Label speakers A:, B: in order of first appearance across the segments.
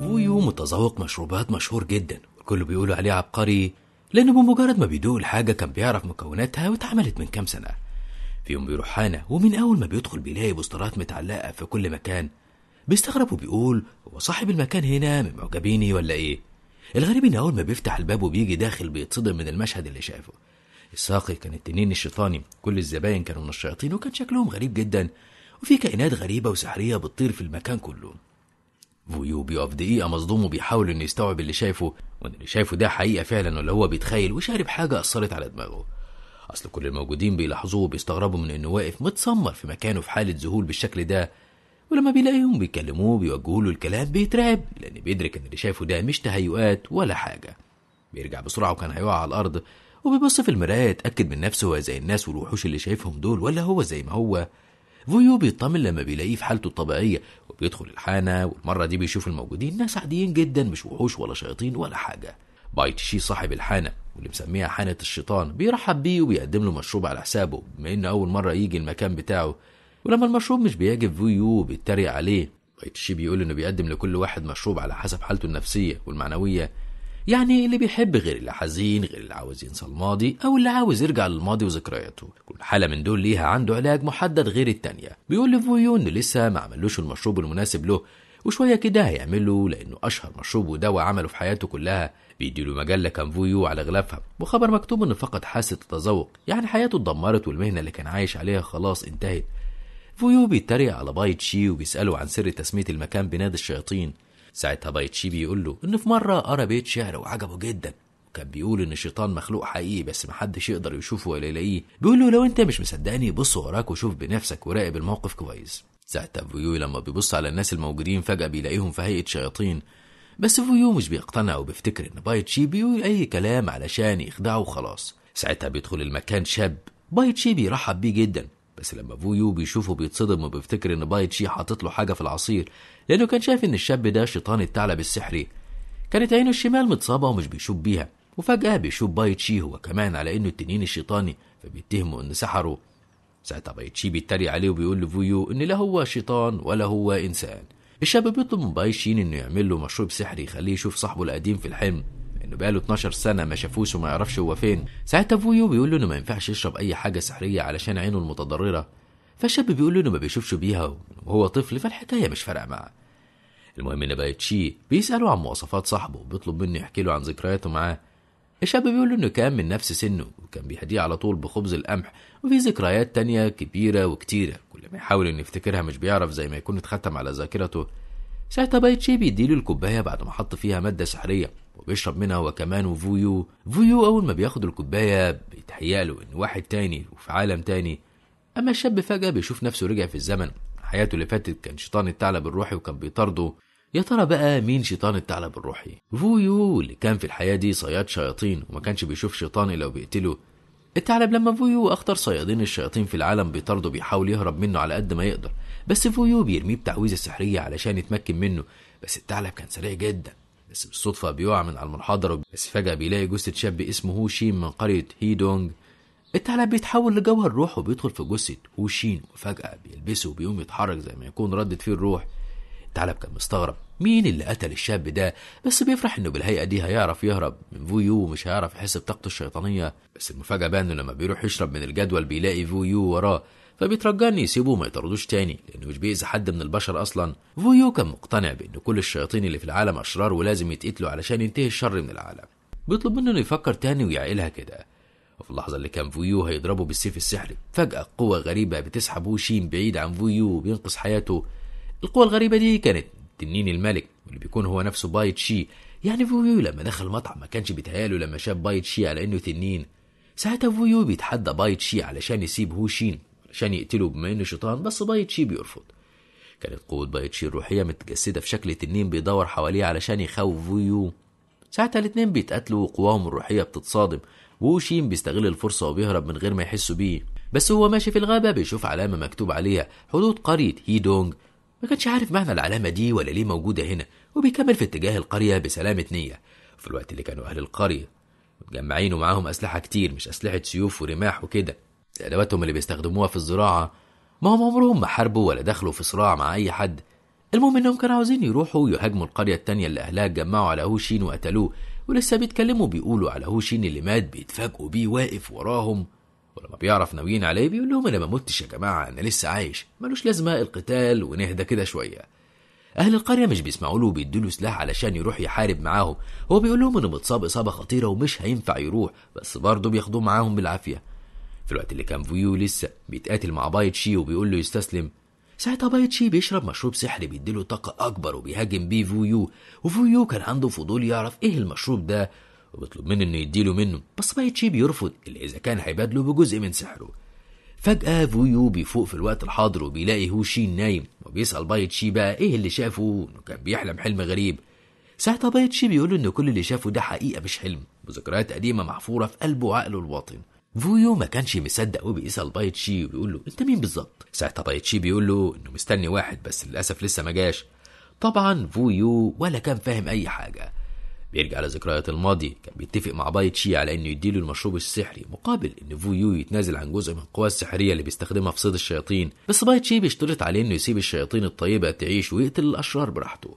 A: فويو متذوق مشروبات مشهور جدا والكل بيقولوا عليه عبقري لأنه بمجرد ما بيدوق الحاجة كان بيعرف مكوناتها واتعملت من كام سنة في يوم بيروح حانة ومن أول ما بيدخل بيلاقي بوسترات متعلقة في كل مكان بيستغرب وبيقول هو صاحب المكان هنا من معجبيني ولا إيه الغريب إن أول ما بيفتح الباب وبيجي داخل بيتصدم من المشهد اللي شافه الساقي كان التنين الشيطاني كل الزباين كانوا من الشياطين وكان شكلهم غريب جدا وفي كائنات غريبة وسحرية بتطير في المكان كله فويو بيقف دقيقة مصدوم وبيحاول إنه يستوعب اللي شايفه وإن اللي شايفه ده حقيقة فعلا ولا هو بيتخيل وشارب حاجة أثرت على دماغه أصل كل الموجودين بيلاحظوه وبيستغربوا من إنه واقف متسمر في مكانه في حالة ذهول بالشكل ده ولما بيلاقيهم بيكلموه بيوجهوا له الكلام بيترعب لأن بيدرك إن اللي شايفه ده مش تهيؤات ولا حاجة بيرجع بسرعة وكان هيقع على الأرض وبيبص في المراية يتأكد من نفسه هو زي الناس والوحوش اللي شايفهم دول ولا هو زي ما هو فويو بيطمن لما بيلاقيه في حالته الطبيعية وبيدخل الحانة والمرة دي بيشوف الموجودين ناس عاديين جدا مش وحوش ولا شياطين ولا حاجة بايتشي صاحب الحانة واللي مسميها حانة الشيطان بيرحب بيه وبيقدم له مشروب على حسابه بما إنه أول مرة يجي المكان بتاعه ولما المشروب مش بيعجب فيو بيتريق عليه بايتشي بيقول إنه بيقدم لكل واحد مشروب على حسب حالته النفسية والمعنوية يعني اللي بيحب غير اللي حزين غير اللي عاوز ينسى الماضي أو اللي عاوز يرجع للماضي وذكرياته كل حالة من دول ليها عنده علاج محدد غير التانية بيقول لفويو إنه لسه ما عملوش المشروب المناسب له وشوية كده هيعمله لأنه أشهر مشروب ودواء عمله في حياته كلها بيديله مجلة كان فويو على غلافها وخبر مكتوب إنه فقد حاسة التذوق يعني حياته اتدمرت والمهنة اللي كان عايش عليها خلاص انتهت فويو بيتريق على باي تشي وبيسأله عن سر تسمية المكان بنادي الشياطين ساعتها بايتشي بيقول له إن في مرة قرا بيت شعر وعجبه جدا وكان بيقول إن الشيطان مخلوق حقيقي بس محدش يقدر يشوفه ولا يلاقيه بيقول له لو أنت مش مصدقني بص وراك وشوف بنفسك وراقب الموقف كويس ساعتها فيو لما بيبص على الناس الموجودين فجأة بيلاقيهم في هيئة شياطين بس فيو مش بيقتنع وبيفتكر إن بايتشي بيقول أي كلام علشان يخدعه وخلاص ساعتها بيدخل المكان شاب بايتشي بيرحب بيه جدا بس لما فويو بيشوفه بيتصدم وبيفتكر ان بايتشي حاطط له حاجه في العصير لأنه كان شايف إن الشاب ده شيطان الثعلب السحري كانت عينه الشمال متصابة ومش بيشوف بيها وفجأة بيشوف بايتشي هو كمان على إنه التنين الشيطاني فبيتهمه إنه سحره ساعتها بايتشي بيتريق عليه وبيقول لفويو إن لا هو شيطان ولا هو إنسان الشاب بيطلب من بايشين إنه يعمل له مشروب سحري يخليه يشوف صاحبه القديم في الحلم انه بقاله 12 سنه ما شافوش وما يعرفش هو فين ساعتها فويو بيقول له انه ما ينفعش يشرب اي حاجه سحريه علشان عينه المتضرره فالشاب بيقول له انه ما بيشوفش بيها وهو طفل فالحكايه مش فارقه معاه المهم ان بقت شي بيساله عن مواصفات صاحبه وبيطلب منه يحكي له عن ذكرياته معاه الشاب بيقول له انه كان من نفس سنه وكان بيهديه على طول بخبز القمح وفي ذكريات تانية كبيره وكتيره كل ما يحاول انه يفتكرها مش بيعرف زي ما يكون اتختم على ذاكرته ساعتها بايت شي بيديله الكوبايه بعد ما حط فيها ماده سحريه وبيشرب منها هو كمان وفويو فويو اول ما بياخد الكوبايه بيتهيأله ان واحد تاني وفي عالم تاني أما الشاب فجأة بيشوف نفسه رجع في الزمن حياته اللي فاتت كان شيطان الثعلب الروحي وكان بيطارده يا ترى بقى مين شيطان الثعلب الروحي فويو اللي كان في الحياة دي صياد شياطين وما كانش بيشوف شيطان لو بيقتله الثعلب لما فويو اخطر صيادين الشياطين في العالم بيطارده بيحاول يهرب منه على قد ما يقدر بس فويو بيرميه بتعويذة سحرية علشان يتمكن منه بس الثعلب كان سريع جدا بس بالصدفة بيقع من على المنحدر بس فجأة بيلاقي جثة شاب اسمه هو شيم من قرية هيدونج الثعلب بيتحول لجوهر روح وبيدخل في جثة وشين وفجأة بيلبسه وبيقوم يتحرك زي ما يكون ردت فيه الروح الثعلب كان مستغرب مين اللي قتل الشاب ده بس بيفرح انه بالهيئة دي هيعرف يهرب من فويو ومش هيعرف يحس بطاقته الشيطانية بس المفاجأة بقى انه لما بيروح يشرب من الجدول بيلاقي فويو وراه فبيترجى ان يسيبه وما يطردوش تاني لانه مش بيأذي حد من البشر اصلا فويو كان مقتنع بان كل الشياطين اللي في العالم اشرار ولازم يتقتلوا علشان ينتهي الشر من العالم بيطلب منه انه يفكر تاني ويعقلها كده في اللحظة اللي كان فويو هيضربه بالسيف السحري فجأة قوة غريبة بتسحبه شين بعيد عن فويو وبينقذ حياته القوة الغريبة دي كانت تنين الملك واللي بيكون هو نفسه بايت شي يعني فويو لما دخل المطعم ما كانش بيتهياله لما شاف بايت شي على انه تنين ساعتها فويو بيتحدى بايت شي علشان يسيب هو شين علشان يقتله بما انه شيطان بس بايت شي بيرفض كانت قوة بايت شي الروحية متجسدة في شكل تنين بيدور حواليه علشان يخوف فويو ساعتها الاتنين بيتقاتلوا وقواهم الروحية بتتصادم ووشيم بيستغل الفرصة وبيهرب من غير ما يحسوا بيه بس هو ماشي في الغابة بيشوف علامة مكتوب عليها حدود قرية هيدونج ما كانش عارف معنى العلامة دي ولا ليه موجودة هنا وبيكمل في اتجاه القرية بسلامة نية في الوقت اللي كانوا أهل القرية متجمعين ومعاهم أسلحة كتير مش أسلحة سيوف ورماح وكده أدواتهم اللي بيستخدموها في الزراعة ما هم عمرهم ما حاربوا ولا دخلوا في صراع مع أي حد المهم إنهم كانوا عاوزين يروحوا يهاجموا القرية التانية اللي أهلها اتجمعوا على هوشين وقتلوه ولسه بيتكلموا بيقولوا على هوشين اللي مات بيتفاجئوا بيه واقف وراهم ولما بيعرف ناويين عليه بيقول لهم انا ما متش يا جماعه انا لسه عايش ملوش لازمه القتال ونهدى كده شويه اهل القريه مش بيسمعوا له وبيدوا له سلاح علشان يروح يحارب معاهم هو بيقول لهم انه متصاب اصابه خطيره ومش هينفع يروح بس برضه بياخدوه معاهم بالعافيه في الوقت اللي كان فيو لسه بيتقاتل مع بايتشي وبيقول له يستسلم ساعتها بايتشي بيشرب مشروب سحري بيديله طاقة أكبر وبيهاجم بيه فويو وفويو كان عنده فضول يعرف إيه المشروب ده وبيطلب منه إنه يديله منه بس بايتشي بيرفض إلا إذا كان هيبادله بجزء من سحره فجأة فويو بيفوق في الوقت الحاضر وبيلاقي شي نايم وبيسأل بايتشي بقى إيه اللي شافه إنه كان بيحلم حلم غريب ساعتها بايتشي بيقول إن كل اللي شافه ده حقيقة مش حلم وذكريات قديمة محفورة في قلبه وعقله الباطن فويو ما كانش مصدق وبيسأل بايتشي وبيقول له انت مين بالظبط ساعتها بايتشي بيقول له انه مستني واحد بس للاسف لسه ما جاش طبعا فويو ولا كان فاهم اي حاجه بيرجع لذكريات الماضي كان بيتفق مع بايتشي على انه يديله المشروب السحري مقابل ان فويو يتنازل عن جزء من القوى السحريه اللي بيستخدمها في صيد الشياطين بس بايتشي بيشترط عليه انه يسيب الشياطين الطيبه تعيش ويقتل الاشرار براحته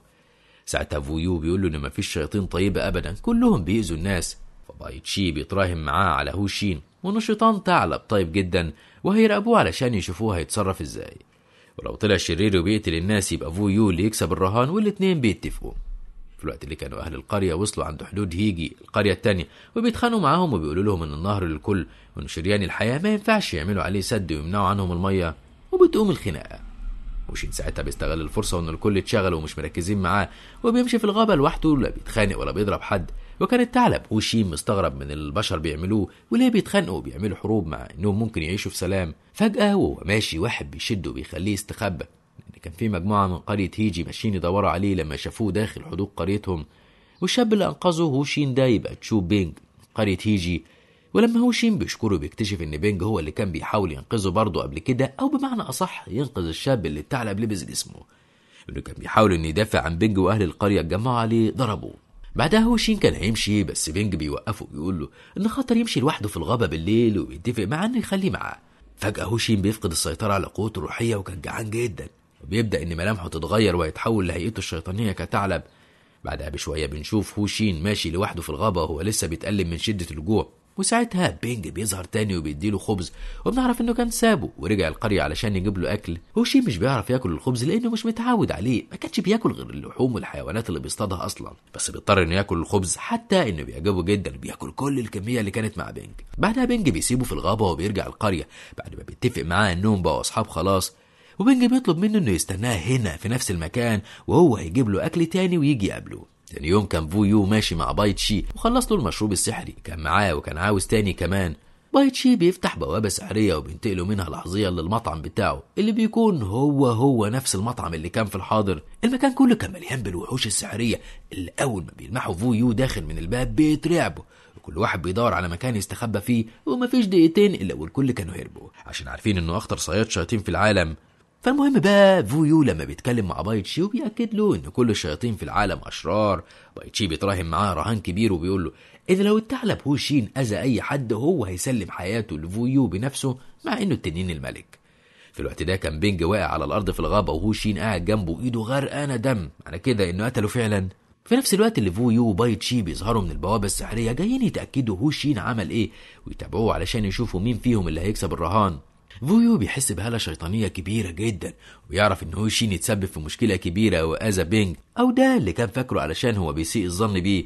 A: ساعتها فويو بيقول له ان مفيش شياطين طيبه ابدا كلهم بيأذوا الناس فبايتشي بيتراهن معاه على هوشين ونشيطان ثعلب طيب جدا وهيراقبوه علشان يشوفوه هيتصرف ازاي ولو طلع شرير وبيقتل الناس يبقى فو يول يكسب الرهان والاتنين بيتفقوا في الوقت اللي كانوا أهل القرية وصلوا عند حدود هيجي القرية التانية وبيتخانقوا معاهم وبيقولوا لهم إن النهر للكل وإن شريان الحياة ما ينفعش يعملوا عليه سد ويمنعوا عنهم المية وبتقوم الخناقة وشين ساعتها بيستغل الفرصة وإن الكل اتشغل ومش مركزين معاه وبيمشي في الغابة لوحده لا بيتخانق ولا بيضرب حد وكانت تعلم وشيم مستغرب من البشر بيعملوه وليه بيتخانقوا بيعملوا حروب مع انهم ممكن يعيشوا في سلام فجأة وهو ماشي واحد بيشده وبيخليه يستخبى لأن يعني كان في مجموعة من قرية هيجي ماشيين يدوروا عليه لما شافوه داخل حدود قريتهم والشاب اللي أنقذه هو شين ده يبقى تشو بينج قرية هيجي ولما هو شين بيشكره بيكتشف ان بينج هو اللي كان بيحاول ينقذه برضه قبل كده او بمعنى اصح ينقذ الشاب اللي الثعلب لبس جسمه انه كان بيحاول انه يدافع عن بينج واهل القريه اتجمعوا عليه ضربوه بعدها هو شين كان هيمشي بس بينج بيوقفه بيقول له ان خاطر يمشي لوحده في الغابه بالليل وبيتفق مع انه يخليه معاه فجاه هو شين بيفقد السيطره على قوته الروحيه وكان جعان جدا وبيبدا ان ملامحه تتغير ويتحول لهيئته الشيطانيه كثعلب بعدها بشويه بنشوف هو شين ماشي لوحده في الغابه وهو لسه بيتألم من شده الجوع وساعتها بينج بيظهر تاني وبيديله خبز وبنعرف انه كان سابه ورجع القرية علشان يجيب له اكل وشي مش بيعرف ياكل الخبز لانه مش متعود عليه ما كانش بياكل غير اللحوم والحيوانات اللي بيصطادها اصلا بس بيضطر انه ياكل الخبز حتى انه بيعجبه جدا بياكل كل الكمية اللي كانت مع بينج بعدها بينج بيسيبه في الغابة وبيرجع القرية بعد ما بيتفق معاه انهم بقوا اصحاب خلاص وبنج بيطلب منه انه يستناه هنا في نفس المكان وهو هيجيب له اكل تاني ويجي يقابله تاني يوم كان فويو ماشي مع بايتشي وخلص له المشروب السحري كان معاه وكان عاوز تاني كمان بايتشي بيفتح بوابة سحرية وبينتقلوا منها لحظيا للمطعم بتاعه اللي بيكون هو هو نفس المطعم اللي كان في الحاضر المكان كله كان مليان بالوحوش السحرية اللي أول ما بيلمحوا فويو داخل من الباب بيترعبوا وكل واحد بيدور على مكان يستخبى فيه ومفيش دقيقتين إلا والكل كانوا هربوا عشان عارفين إنه أخطر صياد شياطين في العالم فالمهم بقى فويو لما بيتكلم مع بايتشي وبيأكد له إن كل الشياطين في العالم أشرار بايتشي بيتراهن معاه رهان كبير وبيقول له إن لو الثعلب هوشين أذى أي حد هو هيسلم حياته لفويو بنفسه مع إنه التنين الملك في الوقت ده كان بينج واقع على الأرض في الغابة وهوشين قاعد جنبه وإيده غرقانة دم على كده إنه قتله فعلا في نفس الوقت اللي فويو وبايتشي بيظهروا من البوابة السحرية جايين يتأكدوا هوشين عمل إيه ويتابعوه علشان يشوفوا مين فيهم اللي هيكسب الرهان فويو بيحس بهالة شيطانية كبيرة جدا ويعرف إن هوشين يتسبب في مشكلة كبيرة أو أذى بينج أو ده اللي كان فاكره علشان هو بيسيء الظن بيه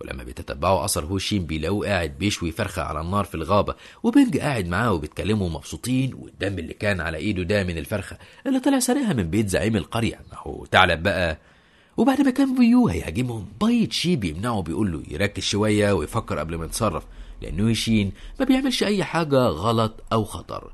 A: ولما بيتتبعوا أثر هوشين بيلاقوه قاعد بيشوي فرخة على النار في الغابة وبينج قاعد معاه وبيتكلموا ومبسوطين والدم اللي كان على إيده ده من الفرخة اللي طلع سارقها من بيت زعيم القرية ما هو تعلم بقى وبعد ما كان فيو هيهاجمهم بايت شي بيمنعه بيقول له يركز شوية ويفكر قبل ما يتصرف لأن يشين ما بيعملش أي حاجة غلط أو خطر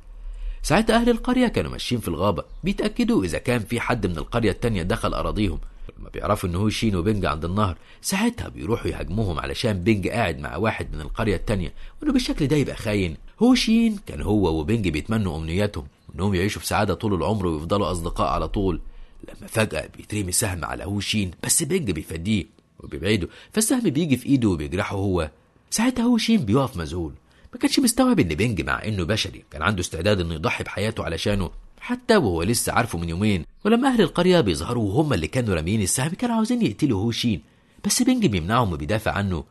A: ساعتها أهل القرية كانوا ماشيين في الغابة بيتأكدوا إذا كان في حد من القرية التانية دخل أراضيهم لما بيعرفوا إن هو شين وبنج عند النهر ساعتها بيروحوا يهاجموهم علشان بنج قاعد مع واحد من القرية التانية وإنه بالشكل ده يبقى خاين هو شين كان هو وبنج بيتمنوا أمنياتهم إنهم يعيشوا في سعادة طول العمر ويفضلوا أصدقاء على طول لما فجأة بيترمي سهم على هو شين بس بنج بيفديه وبيبعده فالسهم بيجي في إيده وبيجرحه هو ساعتها هو شين بيقف مذهول ما كانش مستوعب ان بينج مع انه بشري كان عنده استعداد انه يضحي بحياته علشانه حتى وهو لسه عارفه من يومين ولما اهل القريه بيظهروا وهم اللي كانوا راميين السهم كانوا عاوزين يقتلوا هوشين بس بينج بيمنعهم وبيدافع عنه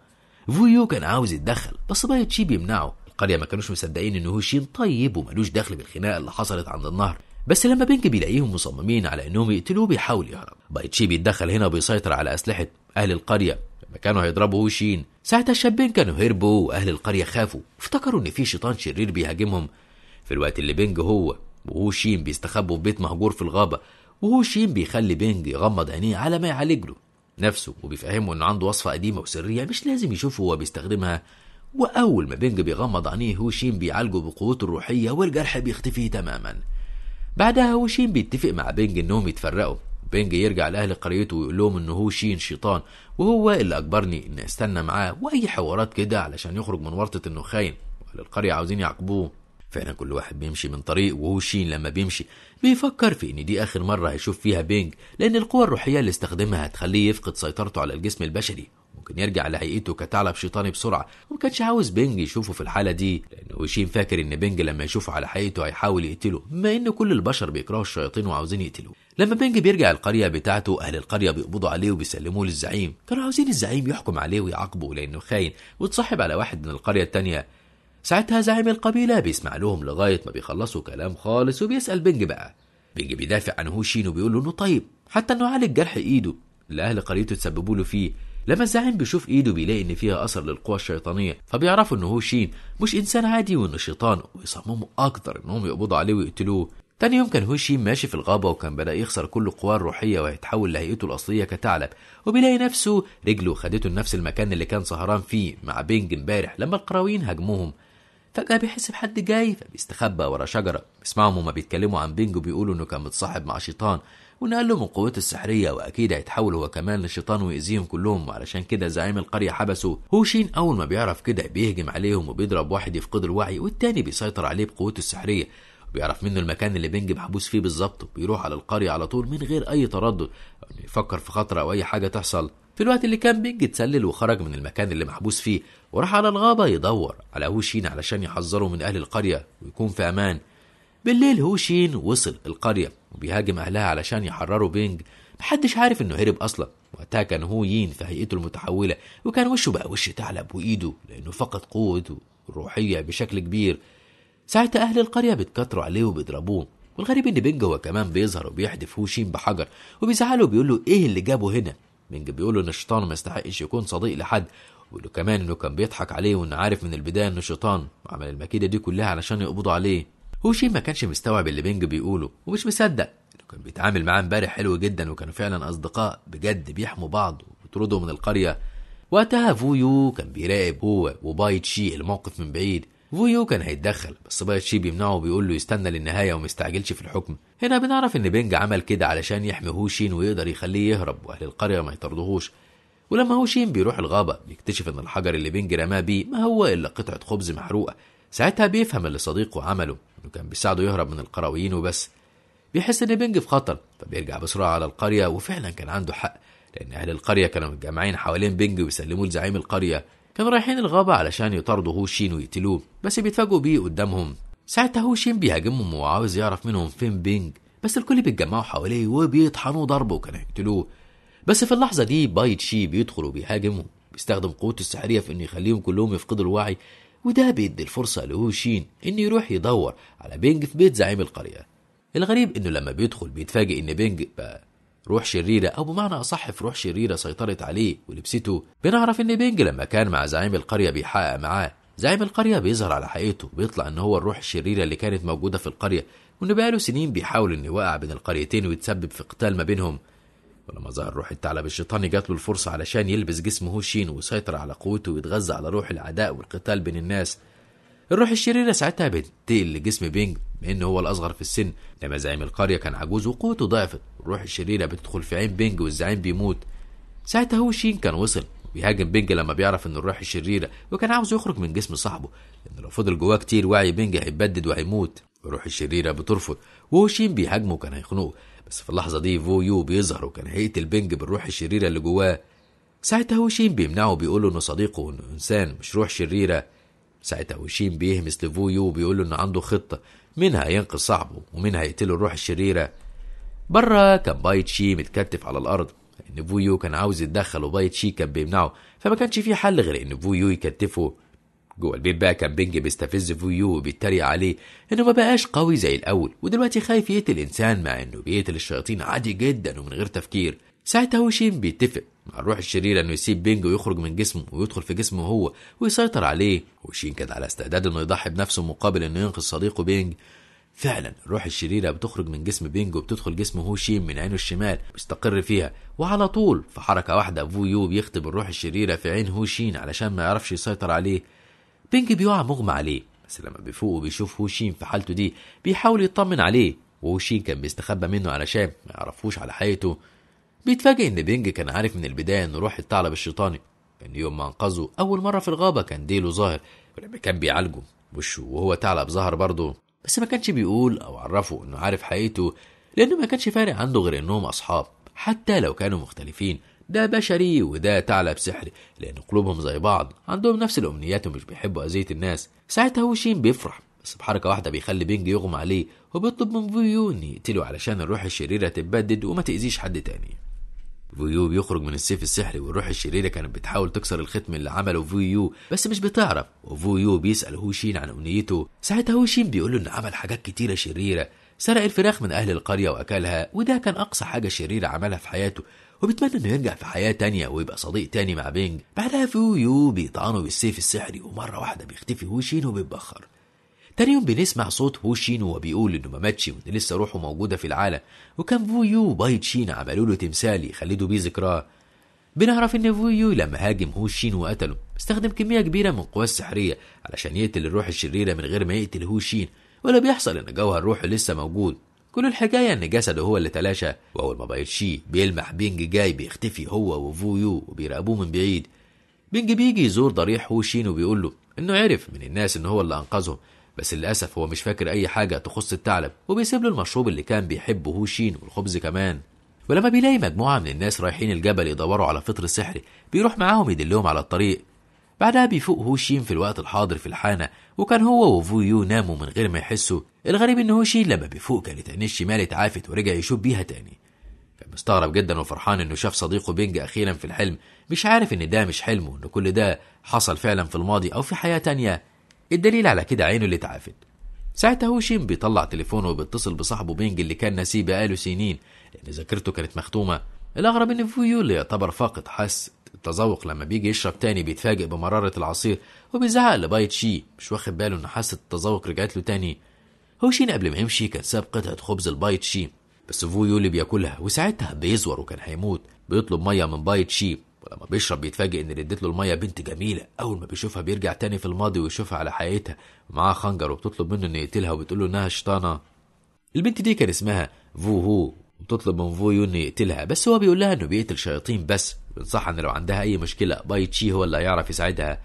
A: فويو كان عاوز يتدخل بس باي تشي بيمنعه القريه ما كانوش مصدقين ان هوشين طيب وملوش دخل بالخناقه اللي حصلت عند النهر بس لما بينج بيلاقيهم مصممين على انهم يقتلوه بيحاول يهرب باي تشي بيتدخل هنا وبيسيطر على اسلحه أهل القرية لما كانوا هيضربوا وشين ساعتها الشابين كانوا هربوا وأهل القرية خافوا افتكروا إن في شيطان شرير بيهاجمهم في الوقت اللي بينج هو وهو شين بيستخبوا في بيت مهجور في الغابة وهو شين بيخلي بينج يغمض عينيه على ما يعالج له نفسه وبيفهمه إنه عنده وصفة قديمة وسرية مش لازم يشوفه وهو بيستخدمها وأول ما بينج بيغمض عينيه شين بيعالجه بقوته الروحية والجرح بيختفي تماما بعدها شين بيتفق مع بينج إنهم يتفرقوا بينج يرجع لاهل قريته ويقول لهم ان هو شين شيطان وهو اللي اجبرني ان استنى معاه واي حوارات كده علشان يخرج من ورطه النخاين واهل القريه عاوزين يعاقبوه فعلا كل واحد بيمشي من طريق وهو شين لما بيمشي بيفكر في ان دي اخر مره هيشوف فيها بينج لان القوى الروحيه اللي استخدمها هتخليه يفقد سيطرته على الجسم البشري ممكن يرجع لهيئته كثعلب شيطاني بسرعة وما كانش عاوز بينج يشوفه في الحالة دي لأن وشين فاكر إن بينج لما يشوفه على حقيقته هيحاول يقتله بما إن كل البشر بيكرهوا الشياطين وعاوزين يقتلوه لما بينج بيرجع القرية بتاعته أهل القرية بيقبضوا عليه وبيسلموه للزعيم كانوا عاوزين الزعيم يحكم عليه ويعاقبه لأنه خاين وتصاحب على واحد من القرية الثانيه ساعتها زعيم القبيلة بيسمع لهم لغاية ما بيخلصوا كلام خالص وبيسأل بينج بقى بينج بيدافع عن هوشين وبيقول له إنه طيب حتى إنه عالج جرح إيده اللي أهل قريته تسببوا له فيه لما الزعيم بيشوف ايده بيلاقي ان فيها اثر للقوى الشيطانيه فبيعرفوا ان هو شين مش انسان عادي وانه شيطان ويصمموا اكتر انهم يقبضوا عليه ويقتلوه تاني يوم كان شين ماشي في الغابة وكان بدأ يخسر كل قواه الروحية وهيتحول لهيئته الأصلية كثعلب وبيلاقي نفسه رجله خدته لنفس المكان اللي كان سهران فيه مع بينج امبارح لما القراوين هاجموهم فجأة بيحس بحد جاي فبيستخبى ورا شجرة بيسمعهم هما بيتكلموا عن بينج وبيقولوا إنه كان متصاحب مع شيطان ونقلهم قوته السحرية وأكيد هيتحول هو كمان للشيطان ويأذيهم كلهم وعلشان كده زعيم القرية حبسه هوشين أول ما بيعرف كده بيهجم عليهم وبيضرب واحد يفقد الوعي والتاني بيسيطر عليه بقوته السحرية بيعرف منه المكان اللي بنج محبوس فيه بالظبط وبيروح على القرية على طول من غير أي تردد أو يعني إنه يفكر في خطر أو أي حاجة تحصل في الوقت اللي كان بنج اتسلل وخرج من المكان اللي محبوس فيه وراح على الغابة يدور على هوشين علشان يحذره من أهل القرية ويكون في أمان بالليل هوشين وصل القرية وبيهاجم أهلها علشان يحرروا بينج محدش عارف إنه هرب أصلا وقتها كان هو يين في هيئته المتحولة وكان وشه بقى وش ثعلب وإيده لأنه فقد قوته الروحية بشكل كبير ساعتها أهل القرية بيتكتروا عليه وبيضربوه والغريب إن بينج هو كمان بيظهر وبيحدف هوشين بحجر وبيزعله وبيقول له إيه اللي جابه هنا بينج بيقول له إن الشيطان ما يستحقش يكون صديق لحد وإنه كمان إنه كان بيضحك عليه وإنه عارف من البداية إنه شيطان وعمل المكيدة دي كلها علشان يقبضوا عليه هوشي ما كانش مستوعب اللي بينج بيقوله ومش مصدق انه كان بيتعامل معاه امبارح حلو جدا وكانوا فعلا اصدقاء بجد بيحموا بعض وبيطردوا من القريه وقتها فويو كان بيراقب هو وباي تشي الموقف من بعيد فويو كان هيتدخل بس باي تشي بيمنعه وبيقول له يستنى للنهايه وما يستعجلش في الحكم هنا بنعرف ان بينج عمل كده علشان يحمي هوشين ويقدر يخليه يهرب واهل القريه ما يطردوهوش ولما هوشين بيروح الغابة بيكتشف إن الحجر اللي بينج رماه بيه ما هو إلا قطعة خبز محروقة ساعتها بيفهم اللي صديقه عمله انه كان بيساعده يهرب من القرويين وبس بيحس ان بينج في خطر فبيرجع بسرعه على القريه وفعلا كان عنده حق لان اهل القريه كانوا متجمعين حوالين بينج ويسلموه لزعيم القريه كانوا رايحين الغابه علشان يطاردوا هوشين ويقتلوه بس بيتفاجئوا بيه قدامهم ساعتها هوشين بيهاجمهم وعاوز يعرف منهم فين بينج بس الكل بيتجمعوا حواليه وبيطحنوا ضربه وكانوا هيقتلوه بس في اللحظه دي بايت شي بيدخل وبيهاجمهم بيستخدم قوته السحريه في انه يخليهم كلهم يفقدوا الوعي وده بيدي الفرصة لهوشين إنه يروح يدور على بينج في بيت زعيم القرية الغريب إنه لما بيدخل بيتفاجئ إن بينج بقى روح شريرة أو بمعنى أصح في روح شريرة سيطرت عليه ولبسته بنعرف إن بينج لما كان مع زعيم القرية بيحقق معاه زعيم القرية بيظهر على حقيقته بيطلع إن هو الروح الشريرة اللي كانت موجودة في القرية وإنه بقاله سنين بيحاول إنه يوقع بين القريتين ويتسبب في قتال ما بينهم ولما ظهر روح الثعلب الشيطاني جات له الفرصة علشان يلبس جسمه شين ويسيطر على قوته ويتغذى على روح العداء والقتال بين الناس الروح الشريرة ساعتها بتنتقل لجسم بينج بما هو الأصغر في السن لما زعيم القرية كان عجوز وقوته ضعفت الروح الشريرة بتدخل في عين بينج والزعيم بيموت ساعتها هو شين كان وصل بيهاجم بينج لما بيعرف ان الروح الشريره وكان عاوز يخرج من جسم صاحبه لان لو فضل جواه كتير وعي بينج هيتبدد وهيموت الروح الشريره بترفض وهو شين بيهاجمه وكان هيخنقه بس في اللحظة دي فو يو بيظهر وكان هيقتل البنج بالروح الشريرة اللي جواه ساعتها وشين بيمنعه بيقوله إنه صديقه وإنه إنسان مش روح شريرة ساعتها وشين بيهمس لفو وبيقول له إنه عنده خطة منها ينقذ صاحبه ومنها يقتل الروح الشريرة بره كان شي متكتف على الأرض لأن فو يو كان عاوز يتدخل شي كان بيمنعه فما كانش في حل غير إن فو يو يكتفه جوه البيت بقى كان بينج بيستفز فيو وبيتريق عليه انه ما بقاش قوي زي الاول ودلوقتي خايف يقتل انسان مع انه بيقتل الشياطين عادي جدا ومن غير تفكير ساعتها وشين بيتفق مع الروح الشريرة انه يسيب بينج ويخرج من جسمه ويدخل في جسمه هو ويسيطر عليه وشين كان على استعداد انه يضحي بنفسه مقابل انه ينقذ صديقه بينج فعلا الروح الشريرة بتخرج من جسم بينج وبتدخل جسم شين من عينه الشمال ويستقر فيها وعلى طول في حركة واحدة يو بيخطب الروح الشريرة في عين هو شين علشان ما يعرفش يسيطر عليه بينج بيقع مغمى عليه بس لما بيفوق وبيشوف هوشين في حالته دي بيحاول يطمن عليه وهوشين كان بيستخبى منه علشان ما يعرفوش على حقيقته بيتفاجئ ان بينج كان عارف من البداية انه روح الثعلب الشيطاني كان يوم ما انقذه اول مرة في الغابة كان ديله ظاهر ولما كان بيعالجه وشه وهو ثعلب ظهر برضه بس ما كانش بيقول او عرفه انه عارف حقيقته لانه ما كانش فارق عنده غير انهم اصحاب حتى لو كانوا مختلفين ده بشري وده ثعلب سحري لأن قلوبهم زي بعض عندهم نفس الأمنيات ومش بيحبوا أذية الناس ساعتها هو شين بيفرح بس بحركة واحدة بيخلي بينج يغمى عليه وبيطلب من فيون إن يقتله علشان الروح الشريرة تتبدد وما تأذيش حد تاني فيو بيخرج من السيف السحري والروح الشريرة كانت بتحاول تكسر الختم اللي عمله فيو بس مش بتعرف وفيو بيسأل هوشين عن أمنيته ساعتها هوشين له إنه عمل حاجات كتيرة شريرة سرق الفراخ من أهل القرية وأكلها وده كان أقصى حاجة شريرة عملها في حياته وبيتمنى انه يرجع في حياة تانية ويبقى صديق تاني مع بينج بعدها يو بيطعنه بالسيف السحري ومرة واحدة بيختفي هوشين وبيتبخر تاني يوم بنسمع صوت وهو بيقول انه ما ماتش وان لسه روحه موجودة في العالم وكان فويو وبايت شين عملوا له تمثال يخلدوا بيه ذكراه بنعرف ان فويو لما هاجم هوشين وقتله استخدم كمية كبيرة من قواه السحرية علشان يقتل الروح الشريرة من غير ما يقتل هوشين ولا بيحصل ان جوهر روحه لسه موجود كل الحكاية إن جسده هو اللي تلاشى وأول ما بايتشي بيلمح بينج جاي بيختفي هو وفويو وبيراقبوه من بعيد بينج بيجي يزور ضريح وشين وبيقول له إنه عرف من الناس إن هو اللي أنقذهم بس للأسف هو مش فاكر أي حاجة تخص الثعلب وبيسيب له المشروب اللي كان بيحبه هو شين والخبز كمان ولما بيلاقي مجموعة من الناس رايحين الجبل يدوروا على فطر سحري بيروح معاهم يدلهم على الطريق بعدها بيفوق هوشين في الوقت الحاضر في الحانة وكان هو وفويو ناموا من غير ما يحسوا الغريب ان هوشين لما بيفوق كانت عينيه الشمال اتعافت ورجع يشوف بيها تاني كان مستغرب جدا وفرحان انه شاف صديقه بينج اخيرا في الحلم مش عارف ان ده مش حلم وان كل ده حصل فعلا في الماضي او في حياة تانية الدليل على كده عينه اللي اتعافت ساعتها هوشين بيطلع تليفونه وبيتصل بصاحبه بينج اللي كان ناسيه بقاله سنين لان ذاكرته كانت مختومة الأغرب إن فويو اللي يعتبر فاقد حس التذوق لما بيجي يشرب تاني بيتفاجئ بمرارة العصير وبيزعق لبايت شي مش واخد باله إن حاسة التذوق رجعت له تاني هو شين قبل ما يمشي كان ساب قطعة خبز لباي شي بس فو اللي بياكلها وساعتها بيزور وكان هيموت بيطلب مية من بايت شي ولما بيشرب بيتفاجئ ان اللي اديت له الميه بنت جميله اول ما بيشوفها بيرجع تاني في الماضي ويشوفها على حقيقتها معاها خنجر وبتطلب منه انه يقتلها وبتقول له انها شيطانه البنت دي كان اسمها فو هو وتطلب من فويو انه يقتلها بس هو بيقول لها انه بيقتل شياطين بس بنصحها ان لو عندها اي مشكله باي تشي هو اللي هيعرف يساعدها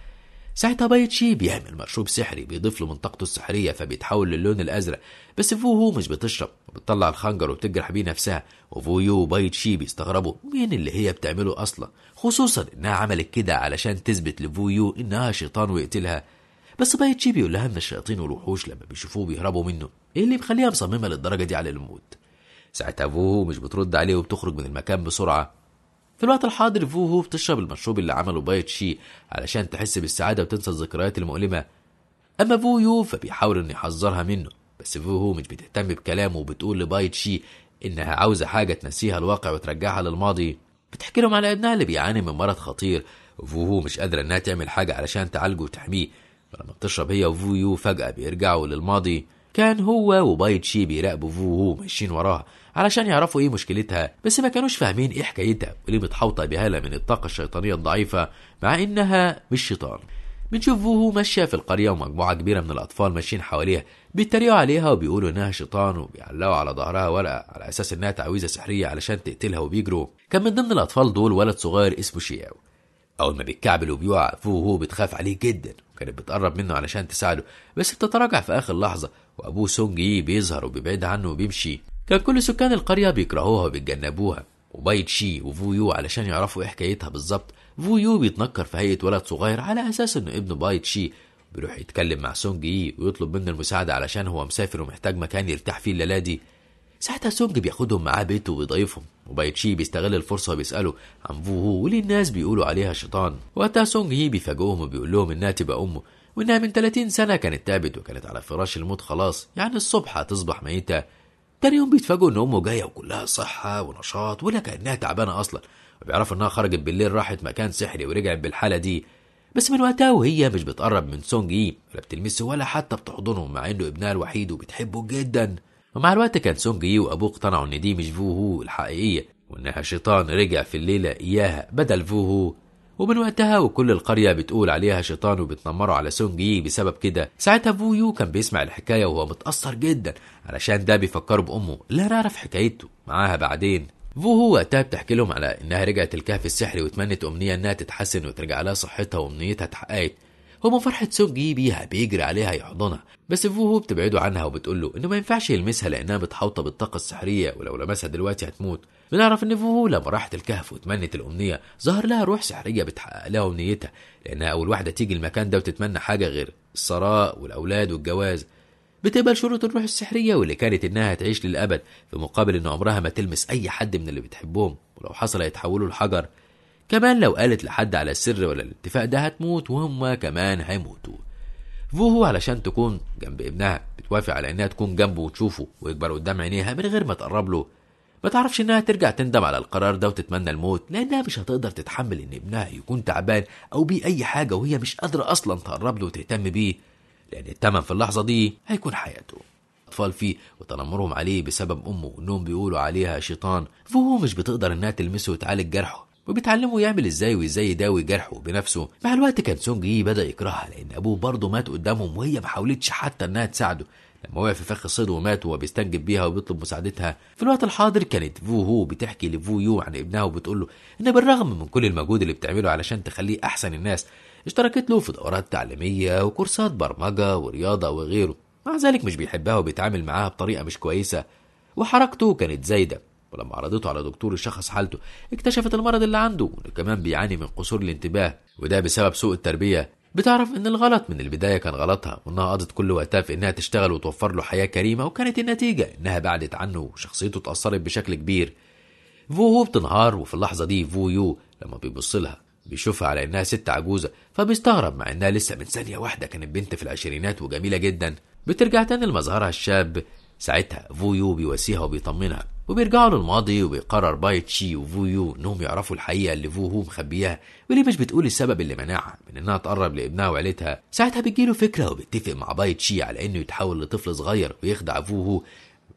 A: ساعتها باي تشي بيعمل مشروب سحري بيضيف له منطقته السحريه فبيتحول للون الازرق بس فو هو مش بتشرب وبتطلع الخنجر وبتجرح بيه نفسها وفويو تشي بيستغربوا مين اللي هي بتعمله اصلا خصوصا انها عملت كده علشان تثبت لفويو انها شيطان ويقتلها بس باي تشي بيقول لها ان الشياطين والوحوش لما بيشوفوه بيهربوا منه ايه اللي مخليها مصممه للدرجه دي على الموت ساعتها فوهو مش بترد عليه وبتخرج من المكان بسرعة في الوقت الحاضر فوهو بتشرب المشروب اللي عمله بايت شي علشان تحس بالسعادة وتنسى الذكريات المؤلمة أما فويو فبيحاول إنه يحذرها منه بس فوهو مش بتهتم بكلامه وبتقول لبايت شي إنها عاوزة حاجة تنسيها الواقع وترجعها للماضي بتحكي لهم على ابنها اللي بيعاني من مرض خطير وفوهو مش قادرة إنها تعمل حاجة علشان تعالجه وتحميه فلما بتشرب هي وفويو فجأة بيرجعوا للماضي كان هو وبايت شي بيراقبوا فوهو ماشيين وراها علشان يعرفوا ايه مشكلتها بس ما كانوش فاهمين ايه حكايتها وليه متحوطه بهاله من الطاقه الشيطانيه الضعيفه مع انها مش شيطان بنشوف فوهو ماشيه في القريه ومجموعه كبيره من الاطفال ماشيين حواليها بيتريقوا عليها وبيقولوا انها شيطان وبيعلقوا على ظهرها ورقه على اساس انها تعويذه سحريه علشان تقتلها وبيجروا كان من ضمن الاطفال دول ولد صغير اسمه شياو اول ما بيتكعبل وبيقع فوق وهو بتخاف عليه جدا وكانت بتقرب منه علشان تساعده بس بتتراجع في اخر لحظه وابوه سونج يي بيظهر وبيبعد عنه وبيمشي كان كل سكان القريه بيكرهوها وبيتجنبوها وبايت شي وفو يو علشان يعرفوا ايه حكايتها بالظبط فو يو بيتنكر في هيئه ولد صغير على اساس انه ابنه بايت شي بيروح يتكلم مع سونج يي ويطلب منه المساعده علشان هو مسافر ومحتاج مكان يرتاح فيه الليله دي ساعتها سونج بياخدهم معاه بيته وبيضيفهم وبايتشي بيستغل الفرصة وبيسأله عن فو هو وليه الناس بيقولوا عليها شيطان وقتها سونج هي بيفاجئهم وبيقول لهم إنها تبقى أمه وإنها من 30 سنة كانت تابت وكانت على فراش الموت خلاص يعني الصبح هتصبح ميتة تاني يوم بيتفاجئوا إن أمه جاية وكلها صحة ونشاط ولا كأنها تعبانة أصلا وبيعرفوا إنها خرجت بالليل راحت مكان سحري ورجعت بالحالة دي بس من وقتها وهي مش بتقرب من سونج هي ولا بتلمسه ولا حتى بتحضنه مع انه ابنها الوحيد وبتحبه جدا ومع الوقت كان سونج يي وابوه اقتنعوا ان دي مش فوهو الحقيقيه وانها شيطان رجع في الليله اياها بدل فوهو ومن وقتها وكل القرية بتقول عليها شيطان وبتنمروا على سونج يي بسبب كده ساعتها فو يو كان بيسمع الحكاية وهو متأثر جدا علشان ده بيفكره بأمه لا نعرف حكايته معاها بعدين فو هو وقتها بتحكي لهم على إنها رجعت الكهف السحري واتمنت أمنية إنها تتحسن وترجع لها صحتها وأمنيتها اتحققت هما فرحة سونجي بيها بيجري عليها يحضنها بس فوهو بتبعده عنها وبتقول له انه ما ينفعش يلمسها لانها متحوطة بالطاقة السحرية ولو لمسها دلوقتي هتموت بنعرف ان فوهو لما راحت الكهف وتمنت الامنية ظهر لها روح سحرية بتحقق لها امنيتها لانها اول واحدة تيجي المكان ده وتتمنى حاجة غير الثراء والاولاد والجواز بتقبل شروط الروح السحرية واللي كانت إنها هتعيش للأبد في مقابل إن عمرها ما تلمس أي حد من اللي بتحبهم ولو حصل هيتحولوا لحجر كمان لو قالت لحد على السر ولا الاتفاق ده هتموت وهم كمان هيموتوا فوهو علشان تكون جنب ابنها بتوافق على انها تكون جنبه وتشوفه ويكبر قدام عينيها من غير ما تقرب له ما تعرفش انها ترجع تندم على القرار ده وتتمنى الموت لانها مش هتقدر تتحمل ان ابنها يكون تعبان او بيه اي حاجه وهي مش قادره اصلا تقرب له وتهتم بيه لان الثمن في اللحظه دي هيكون حياته الاطفال فيه وتنمرهم عليه بسبب امه وانهم بيقولوا عليها شيطان فهو مش بتقدر انها تلمسه وتعالج جرحه وبيتعلموا يعمل ازاي وازاي يداوي جرحه بنفسه مع الوقت كان سونج يي بدا يكرهها لان ابوه برضه مات قدامهم وهي ما حاولتش حتى انها تساعده لما وقع في فخ صيد ومات وهو بيستنجد بيها وبيطلب مساعدتها في الوقت الحاضر كانت فو هو بتحكي لفو يو عن ابنها وبتقول له ان بالرغم من كل المجهود اللي بتعمله علشان تخليه احسن الناس اشتركت له في دورات تعليميه وكورسات برمجه ورياضه وغيره مع ذلك مش بيحبها وبيتعامل معاها بطريقه مش كويسه وحركته كانت زايده ولما عرضته على دكتور الشخص حالته اكتشفت المرض اللي عنده وانه كمان بيعاني من قصور الانتباه وده بسبب سوء التربيه بتعرف ان الغلط من البدايه كان غلطها وانها قضت كل وقتها في انها تشتغل وتوفر له حياه كريمه وكانت النتيجه انها بعدت عنه وشخصيته اتاثرت بشكل كبير فو هو بتنهار وفي اللحظه دي فو يو لما بيبص لها بيشوفها على انها ست عجوزه فبيستغرب مع انها لسه من ثانيه واحده كانت بنت في العشرينات وجميله جدا بترجع تاني لمظهرها الشاب ساعتها فو يو بيواسيها وبيطمنها وبيرجعوا للماضي وبيقرر بايتشي وفويو انهم يعرفوا الحقيقه اللي فو هو مخبيها وليه مش بتقول السبب اللي منعها من انها تقرب لابنها وعيلتها ساعتها بتجيله فكره وبيتفق مع بايتشي على انه يتحول لطفل صغير ويخدع فو هو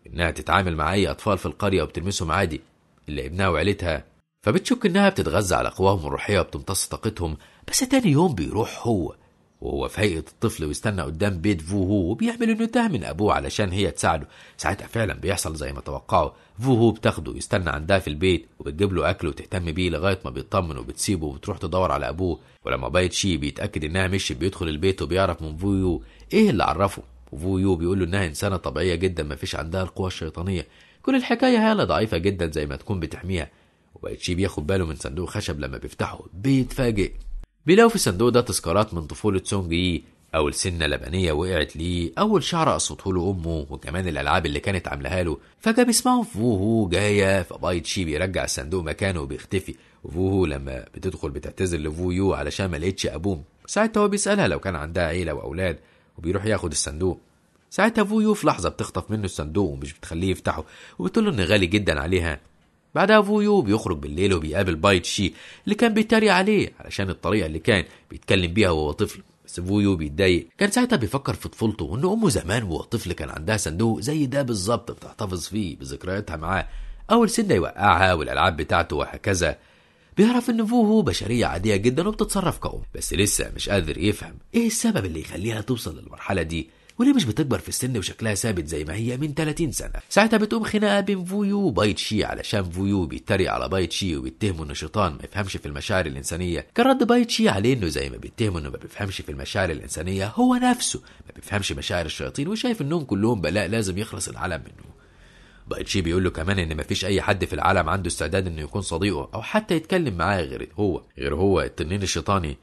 A: انها تتعامل مع اي اطفال في القريه وبتلمسهم عادي اللي ابنها وعيلتها فبتشك انها بتتغذى على قواهم الروحيه وبتمتص طاقتهم بس تاني يوم بيروح هو وهو في هيئة الطفل ويستنى قدام بيت فوهو وبيعمل انه تاه من ابوه علشان هي تساعده ساعتها فعلا بيحصل زي ما توقعوا فوهو بتاخده ويستنى عندها في البيت وبتجيب له اكل وتهتم بيه لغاية ما بيطمن وبتسيبه وبتروح تدور على ابوه ولما بايت شي بيتأكد انها مشي بيدخل البيت وبيعرف من فويو ايه اللي عرفه وفويو بيقول له انها انسانة طبيعية جدا ما فيش عندها القوى الشيطانية كل الحكاية هالة ضعيفة جدا زي ما تكون بتحميها وبايت شي بياخد باله من صندوق خشب لما بيفتحه بيتفاجئ بيلاقوا في الصندوق ده تذكارات من طفولة سونج يي أو السنة لبنية وقعت ليه أول شعر قصته له أمه وكمان الألعاب اللي كانت عاملاها له فكان بيسمعوا فوهو جاية فباي تشي بيرجع الصندوق مكانه وبيختفي وفوهو لما بتدخل بتعتذر لفويو علشان ما لقيتش أبوهم ساعتها هو بيسألها لو كان عندها عيلة وأولاد وبيروح ياخد الصندوق ساعتها فويو في لحظة بتخطف منه الصندوق ومش بتخليه يفتحه وبتقول له إن غالي جدا عليها بعدها فويو بيخرج بالليل وبيقابل بايتشي اللي كان بيتريق عليه علشان الطريقه اللي كان بيتكلم بيها وهو طفل بس فويو بيتضايق كان ساعتها بيفكر في طفولته وان امه زمان وهو طفل كان عندها صندوق زي ده بالظبط بتحتفظ فيه بذكرياتها معاه اول سنه يوقعها والالعاب بتاعته وهكذا بيعرف ان فوهو بشريه عاديه جدا وبتتصرف كأم بس لسه مش قادر يفهم ايه السبب اللي يخليها توصل للمرحله دي وليه مش بتكبر في السن وشكلها ثابت زي ما هي من 30 سنه ساعتها بتقوم خناقه بين فويو وبايت شي علشان فويو بيتريق على بايت شي وبيتهمه انه شيطان ما يفهمش في المشاعر الانسانيه كان رد بايت شي عليه انه زي ما بيتهمه انه ما بيفهمش في المشاعر الانسانيه هو نفسه ما بيفهمش مشاعر الشياطين وشايف انهم كلهم بلاء لازم يخلص العالم منه بايتشي بيقول له كمان ان مفيش اي حد في العالم عنده استعداد انه يكون صديقه او حتى يتكلم معاه غير هو غير هو التنين الشيطاني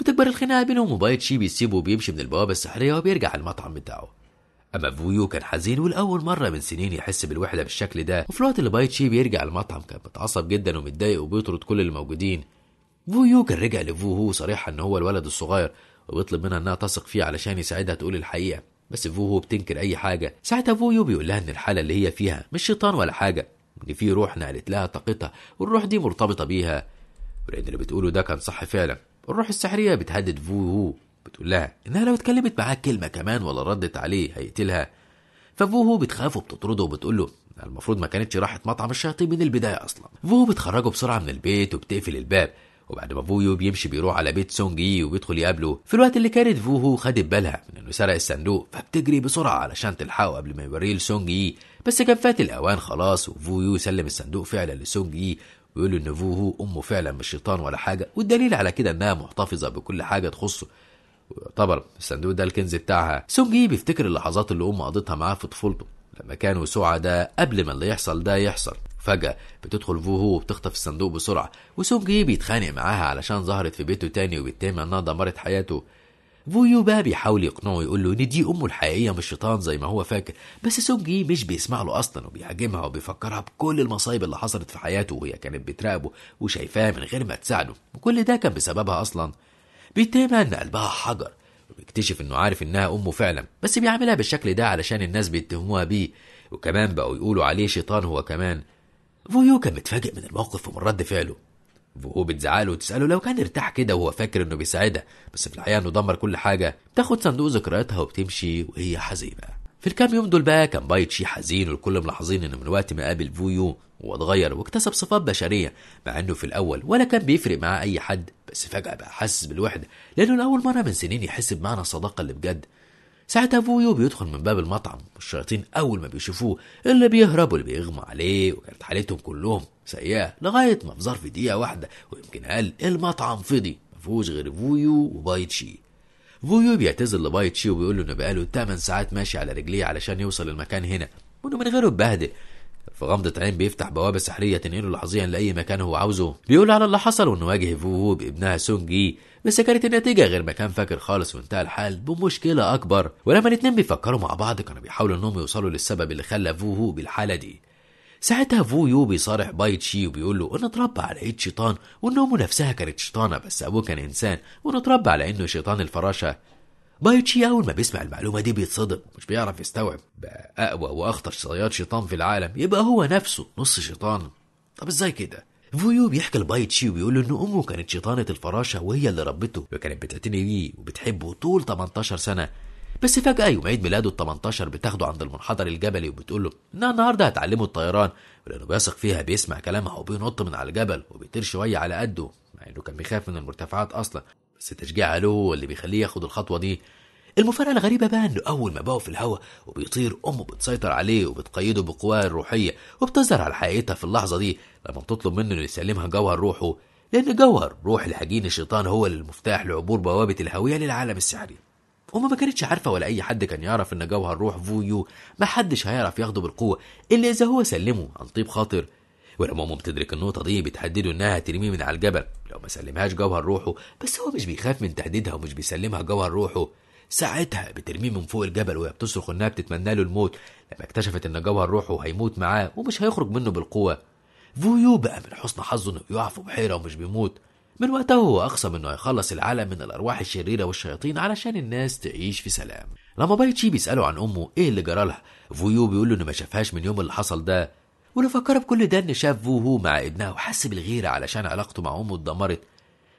A: بتكبر الخناقه بينهم شي بيسيبه وبيمشي من البوابه السحريه وبيرجع على المطعم بتاعه اما فويو كان حزين ولاول مره من سنين يحس بالوحده بالشكل ده وفي الوقت اللي شي بيرجع المطعم كان متعصب جدا ومتضايق وبيطرد كل اللي موجودين فويو كان رجع لفو هو صريحة ان هو الولد الصغير وبيطلب منها انها تثق فيه علشان يساعدها تقول الحقيقه بس فو هو بتنكر اي حاجه ساعتها فويو بيقول لها ان الحاله اللي هي فيها مش شيطان ولا حاجه ان في روح نقلت لها طاقتها والروح دي مرتبطه بيها ولان اللي بتقوله ده كان صح فعلا الروح السحرية بتهدد هو بتقول لها إنها لو اتكلمت معاه كلمة كمان ولا ردت عليه هيقتلها ففو هو بتخاف وبتطرده وبتقول له المفروض ما كانتش راحت مطعم الشياطين من البداية أصلا فو هو بتخرجه بسرعة من البيت وبتقفل الباب وبعد ما فويو بيمشي بيروح على بيت سونج يي وبيدخل يقابله في الوقت اللي كانت فوهو خدت بالها من انه سرق الصندوق فبتجري بسرعه علشان تلحقه قبل ما يوريه لسونج يي بس كان فات الاوان خلاص وفويو سلم الصندوق فعلا لسونج يي ويقول ان ابوه هو امه فعلا مش شيطان ولا حاجه والدليل على كده انها محتفظه بكل حاجه تخصه ويعتبر الصندوق ده الكنز بتاعها سونجي بيفتكر اللحظات اللي امه قضيتها معاه في طفولته لما كانوا سعداء قبل ما اللي يحصل ده يحصل فجأة بتدخل فوهو وبتخطف الصندوق بسرعة وسونجي بيتخانق معاها علشان ظهرت في بيته تاني وبيتهم انها دمرت حياته فويو بقى بيحاول يقنعه يقول له ان دي امه الحقيقيه مش شيطان زي ما هو فاكر بس سونجي مش بيسمع له اصلا وبيهاجمها وبيفكرها بكل المصايب اللي حصلت في حياته وهي كانت بتراقبه وشايفاه من غير ما تساعده وكل ده كان بسببها اصلا بيتهمها ان قلبها حجر وبيكتشف انه عارف انها امه فعلا بس بيعملها بالشكل ده علشان الناس بيتهموها بيه وكمان بقوا يقولوا عليه شيطان هو كمان فويو كان متفاجئ من الموقف ومن رد فعله وهو بتزعله وتسأله لو كان ارتاح كده وهو فاكر انه بيساعدها بس في الحقيقة انه دمر كل حاجة بتاخد صندوق ذكرياتها وبتمشي وهي حزينة في الكام يوم دول بقى كان بايتشي حزين والكل ملاحظين انه من وقت ما قابل فويو هو اتغير واكتسب صفات بشريه مع انه في الاول ولا كان بيفرق معاه اي حد بس فجاه بقى حاسس بالوحده لانه لاول مره من سنين يحس بمعنى الصداقه اللي بجد ساعتها فويو بيدخل من باب المطعم والشياطين أول ما بيشوفوه اللي بيهرب واللي بيغمى عليه وكانت حالتهم كلهم سيئة لغاية ما في ظرف دقيقة واحدة ويمكن قال المطعم فضي مفيهوش غير فويو وبايتشي فويو بيعتذر لبايتشي وبيقول له إنه بقاله 8 ساعات ماشي على رجليه علشان يوصل المكان هنا وإنه من غيره اتبهدل في غمضة عين بيفتح بوابة سحرية تنقله لحظيا لأي مكان هو عاوزه بيقول على اللي حصل وإنه واجه فوهو بابنها سونجي بس كانت النتيجة غير ما كان فاكر خالص وانتهى الحال بمشكلة أكبر ولما الاتنين بيفكروا مع بعض كانوا بيحاولوا إنهم يوصلوا للسبب اللي خلى فوهو بالحالة دي ساعتها فويو بيصارح تشي وبيقول له انه اتربى على ايد شيطان وان امه نفسها كانت شيطانه بس ابوه كان انسان وانه اتربى على انه شيطان الفراشه بايوتشي أول ما بيسمع المعلومة دي بيتصدم مش بيعرف يستوعب بقى أقوى وأخطر صياد شيطان في العالم يبقى هو نفسه نص شيطان طب إزاي كده؟ فويو بيحكي لبايتشي وبيقول له إن أمه كانت شيطانة الفراشة وهي اللي ربته وكانت بتعتني بيه وبتحبه طول 18 سنة بس فجأة يوم عيد ميلاده ال 18 بتاخده عند المنحدر الجبلي وبتقول له إنها النهارده هتعلمه الطيران ولأنه بيثق فيها بيسمع كلامها وبينط من على الجبل وبيطير شوية على قده مع إنه كان بيخاف من المرتفعات أصلا بس تشجيعها له اللي بيخليه ياخد الخطوه دي المفارقه الغريبه بقى انه اول ما بقوا في الهواء وبيطير امه بتسيطر عليه وبتقيده بقواها الروحيه وبتظهر على حقيقتها في اللحظه دي لما بتطلب منه انه يسلمها جوهر روحه لان جوهر روح الحجين الشيطان هو المفتاح لعبور بوابه الهويه للعالم السحري أمه ما كانتش عارفة ولا أي حد كان يعرف إن جوهر روح فويو محدش هيعرف ياخده بالقوة إلا إذا هو سلمه عن طيب خاطر ولما امه بتدرك النقطة دي بتهدده إنها ترميه من على الجبل لو ما سلمهاش جوهر روحه بس هو مش بيخاف من تهديدها ومش بيسلمها جوهر روحه ساعتها بترميه من فوق الجبل وهي بتصرخ إنها بتتمنى له الموت لما اكتشفت إن جوهر روحه هيموت معاه ومش هيخرج منه بالقوة فويو بقى من حسن حظه إنه بيقع في بحيرة ومش بيموت من وقتها هو أقسم إنه هيخلص العالم من الأرواح الشريرة والشياطين علشان الناس تعيش في سلام لما بايتشي بيسأله عن أمه إيه اللي جرى لها فويو بيقول له إنه ما شافهاش من يوم اللي حصل ده ولو فكر بكل ده ان شاف فو هو مع ابنها وحس بالغيرة علشان علاقته مع امه اتدمرت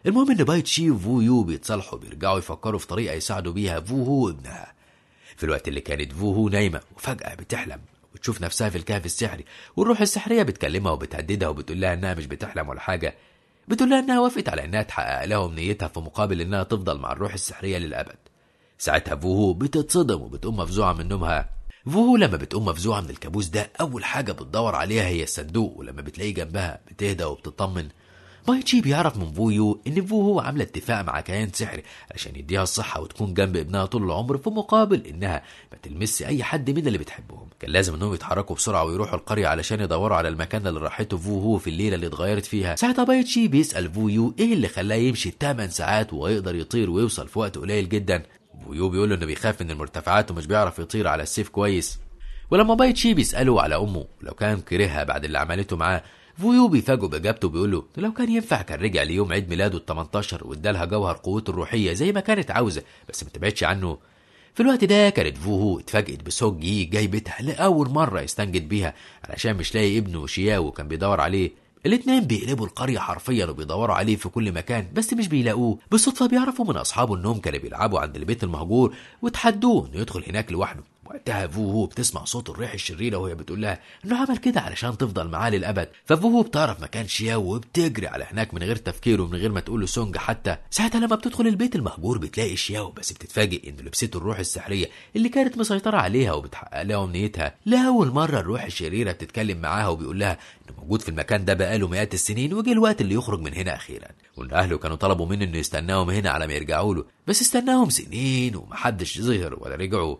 A: المهم ان باي تشي وفو يو بيتصالحوا بيرجعوا يفكروا في طريقة يساعدوا بيها فو هو وابنها في الوقت اللي كانت فو هو نايمة وفجأة بتحلم وتشوف نفسها في الكهف السحري والروح السحرية بتكلمها وبتهددها وبتقول لها انها مش بتحلم ولا حاجة بتقول لها انها وافقت على انها تحقق لهم نيتها في مقابل انها تفضل مع الروح السحرية للأبد ساعتها فوهو بتتصدم وبتقوم مفزوعة من نومها فوهو لما بتقوم مفزوعة من الكابوس ده أول حاجة بتدور عليها هي الصندوق ولما بتلاقيه جنبها بتهدى وبتطمن مايتشي بيعرف من فويو إن فوهو عاملة اتفاق مع كيان سحري عشان يديها الصحة وتكون جنب ابنها طول العمر في مقابل إنها ما تلمس أي حد من اللي بتحبهم كان لازم إنهم يتحركوا بسرعة ويروحوا القرية علشان يدوروا على المكان اللي راحته فوهو في الليلة اللي اتغيرت فيها ساعتها مايتشي بيسأل فويو إيه اللي خلاه يمشي 8 ساعات ويقدر يطير ويوصل في وقت قليل جدا ويو بيقول له انه بيخاف من المرتفعات ومش بيعرف يطير على السيف كويس ولما تشي بيسأله على أمه لو كان كرهها بعد اللي عملته معاه فويو بيفاجئه بإجابته بيقول له لو كان ينفع كان رجع ليوم عيد ميلاده ال 18 وادالها جوهر قوته الروحية زي ما كانت عاوزة بس ما تبعدش عنه في الوقت ده كانت فوهو اتفاجئت بسوجي جاي بيتها لأول مرة يستنجد بيها علشان مش لاقي ابنه شياو كان بيدور عليه الاتنين بيقلبوا القرية حرفيا وبيدوروا عليه في كل مكان بس مش بيلاقوه بالصدفة بيعرفوا من أصحابه إنهم كانوا بيلعبوا عند البيت المهجور وتحدوه إنه يدخل هناك لوحده وقتها فوهو بتسمع صوت الريح الشريرة وهي بتقول لها إنه عمل كده علشان تفضل معاه للأبد ففوهو بتعرف مكان شياو وبتجري على هناك من غير تفكير ومن غير ما تقول له سونج حتى ساعتها لما بتدخل البيت المهجور بتلاقي شياو بس بتتفاجئ إن لبسته الروح السحرية اللي كانت مسيطرة عليها وبتحقق لها أمنيتها لأول مرة الروح الشريرة بتتكلم معاها وبيقول لها إنه موجود في المكان ده بقاله مئات السنين وجه الوقت اللي يخرج من هنا أخيرا وإن أهله كانوا طلبوا منه إنه يستناهم هنا على ما يرجعوا له بس استناهم سنين ومحدش ظهر ولا رجعوا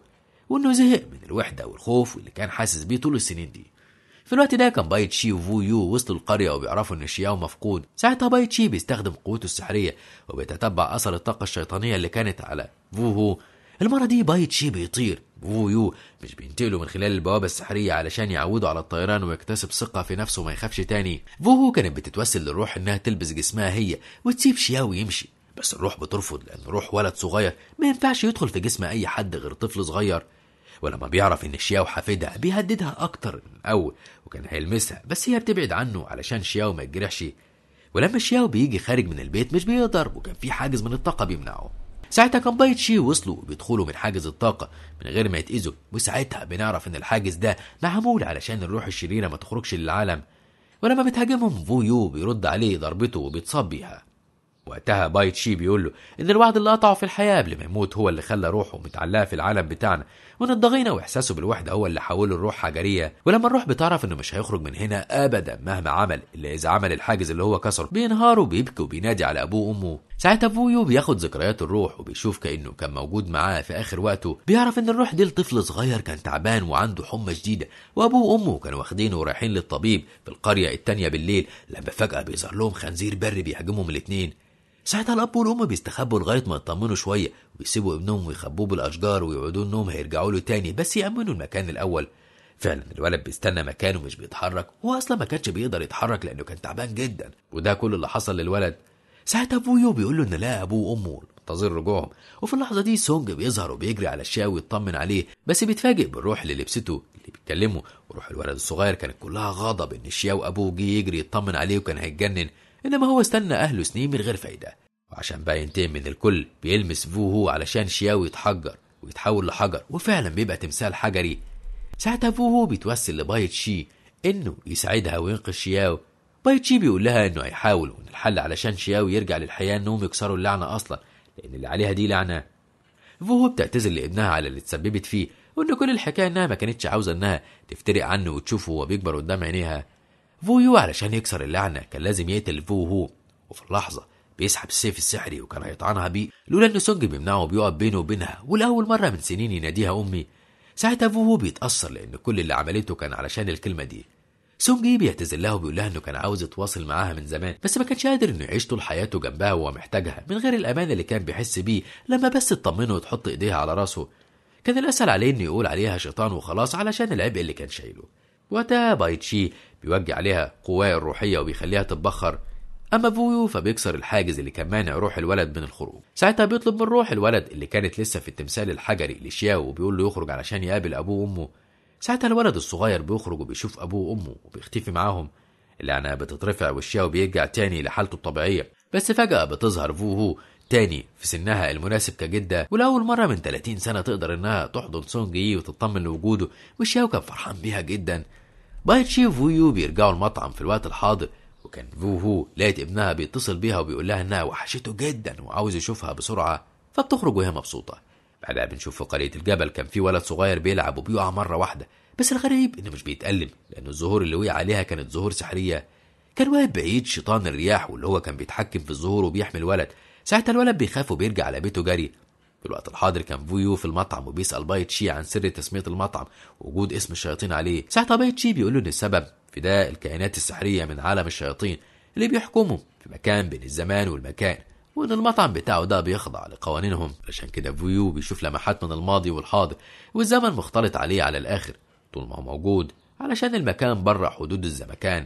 A: وإنه زهق من الوحدة والخوف واللي كان حاسس بيه طول السنين دي في الوقت ده كان بايت شي وفو يو وصلوا القرية وبيعرفوا إن شياو مفقود ساعتها بايت شي بيستخدم قوته السحرية وبيتتبع أثر الطاقة الشيطانية اللي كانت على فو هو المرة دي بايت شي بيطير فو يو مش بينتقلوا من خلال البوابة السحرية علشان يعودوا على الطيران ويكتسب ثقة في نفسه وما يخافش تاني فو هو كانت بتتوسل للروح إنها تلبس جسمها هي وتسيب شياو يمشي بس الروح بترفض لأن روح ولد صغير ما ينفعش يدخل في جسم أي حد غير طفل صغير ولما بيعرف إن شياو حافدها بيهددها أكتر من الأول وكان هيلمسها بس هي بتبعد عنه علشان شياو ما يتجرحش ولما شياو بيجي خارج من البيت مش بيقدر وكان في حاجز من الطاقة بيمنعه ساعتها كان بايت شي وصلوا وبيدخلوا من حاجز الطاقة من غير ما يتأذوا وساعتها بنعرف إن الحاجز ده معمول علشان الروح الشريرة ما تخرجش للعالم ولما بتهاجمهم فويو بيرد عليه ضربته وبيتصاب بيها وقتها بايت شي بيقول له إن الوعد اللي قطعه في الحياة قبل ما يموت هو اللي خلى روحه متعلقة في العالم بتاعنا وان الضغينة واحساسه بالوحدة هو اللي حوله لروح حجرية ولما الروح بتعرف انه مش هيخرج من هنا ابدا مهما عمل الا اذا عمل الحاجز اللي هو كسره بينهار وبيبكي وبينادي على ابوه وامه ساعتها بويو بياخد ذكريات الروح وبيشوف كانه كان موجود معاه في اخر وقته بيعرف ان الروح دي لطفل صغير كان تعبان وعنده حمى شديده وابوه وامه كانوا واخدينه ورايحين للطبيب في القريه التانيه بالليل لما فجاه بيظهر لهم خنزير بري بيهاجمهم الاتنين ساعتها الأب والأم بيستخبوا لغاية ما يطمنوا شوية ويسيبوا ابنهم ويخبوه بالأشجار ويقعدوا إنهم هيرجعوا له تاني بس يأمنوا المكان الأول فعلا الولد بيستنى مكانه مش بيتحرك هو أصلا ما كانش بيقدر يتحرك لأنه كان تعبان جدا وده كل اللي حصل للولد ساعتها فويو بيقول له إن لا أبوه وأمه منتظر رجوعهم وفي اللحظة دي سونج بيظهر وبيجري على الشاي ويطمن عليه بس بيتفاجئ بالروح اللي لبسته اللي بيتكلمه وروح الولد الصغير كانت كلها غضب إن الشيا وأبوه جه يجري يطمن عليه وكان هيتجنن إنما هو استنى أهله سنين من غير فايدة وعشان بقى ينتقم من الكل بيلمس فو هو علشان شياو يتحجر ويتحول لحجر وفعلا بيبقى تمثال حجري ساعتها فو هو بيتوسل لبايت شي إنه يساعدها وينقذ شياو بايت شي بيقول لها إنه هيحاول وإن الحل علشان شياو يرجع للحياة إنهم يكسروا اللعنة أصلا لأن اللي عليها دي لعنة هو بتعتذر لابنها على اللي اتسببت فيه وإن كل الحكاية إنها ما كانتش عاوزة إنها تفترق عنه وتشوفه وهو بيكبر قدام عينيها فويو علشان يكسر اللعنة كان لازم يقتل فوهو وفي اللحظة بيسحب السيف السحري وكان هيطعنها بيه لولا ان سونج بيمنعه بيقف بينه وبينها ولأول مرة من سنين يناديها أمي ساعتها فوهو بيتأثر لأن كل اللي عملته كان علشان الكلمة دي سونجي بيعتذر لها وبيقول لها انه كان عاوز يتواصل معاها من زمان بس ما كانش قادر انه يعيش طول حياته جنبها وهو محتاجها من غير الامان اللي كان بيحس بيه لما بس تطمنه وتحط ايديها على راسه كان الاسهل عليه انه يقول عليها شيطان وخلاص علشان العبء اللي كان شايله وقتها بايتشي بيوجه عليها قواه الروحية وبيخليها تتبخر أما بويو فبيكسر الحاجز اللي كان مانع روح الولد من الخروج ساعتها بيطلب من روح الولد اللي كانت لسه في التمثال الحجري لشياو وبيقول له يخرج علشان يقابل أبوه وأمه ساعتها الولد الصغير بيخرج وبيشوف أبوه وأمه وبيختفي معاهم اللعنة بتترفع وشياو بيرجع تاني لحالته الطبيعية بس فجأة بتظهر فوهو تاني في سنها المناسب كجدة ولأول مرة من 30 سنة تقدر إنها تحضن سونج يي وتطمن لوجوده وشياو كان فرحان بيها جدا بايتشي يو بيرجعوا المطعم في الوقت الحاضر وكان فوهو لقيت ابنها بيتصل بيها وبيقول لها انها وحشته جدا وعاوز يشوفها بسرعه فبتخرج وهي مبسوطه بعدها بنشوف في قريه الجبل كان في ولد صغير بيلعب وبيقع مره واحده بس الغريب انه مش بيتألم لان الزهور اللي وقع عليها كانت زهور سحريه كان واقف بعيد شيطان الرياح واللي هو كان بيتحكم في الزهور وبيحمي الولد ساعتها الولد بيخاف وبيرجع على بيته جري في الوقت الحاضر كان فويو في المطعم وبيسأل باي تشي عن سر تسمية المطعم ووجود اسم الشياطين عليه ساعتها باي تشي بيقول له إن السبب في ده الكائنات السحرية من عالم الشياطين اللي بيحكموا في مكان بين الزمان والمكان وإن المطعم بتاعه ده بيخضع لقوانينهم عشان كده فويو بيشوف لمحات من الماضي والحاضر والزمن مختلط عليه على الآخر طول ما هو موجود علشان المكان بره حدود الزمكان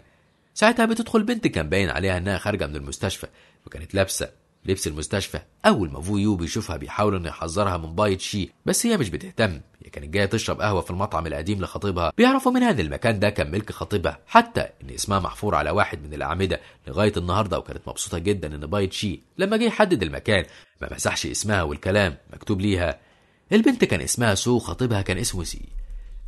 A: ساعتها بتدخل بنت كان باين عليها إنها خارجة من المستشفى وكانت لابسة لبس المستشفى اول ما فويو بيشوفها بيحاول انه يحذرها من بايت شي بس هي مش بتهتم هي كانت جايه تشرب قهوه في المطعم القديم لخطيبها بيعرفوا منها ان المكان ده كان ملك خطيبها حتى ان اسمها محفور على واحد من الاعمده لغايه النهارده وكانت مبسوطه جدا ان بايت شي لما جه يحدد المكان ما مسحش اسمها والكلام مكتوب ليها البنت كان اسمها سو خطيبها كان اسمه سي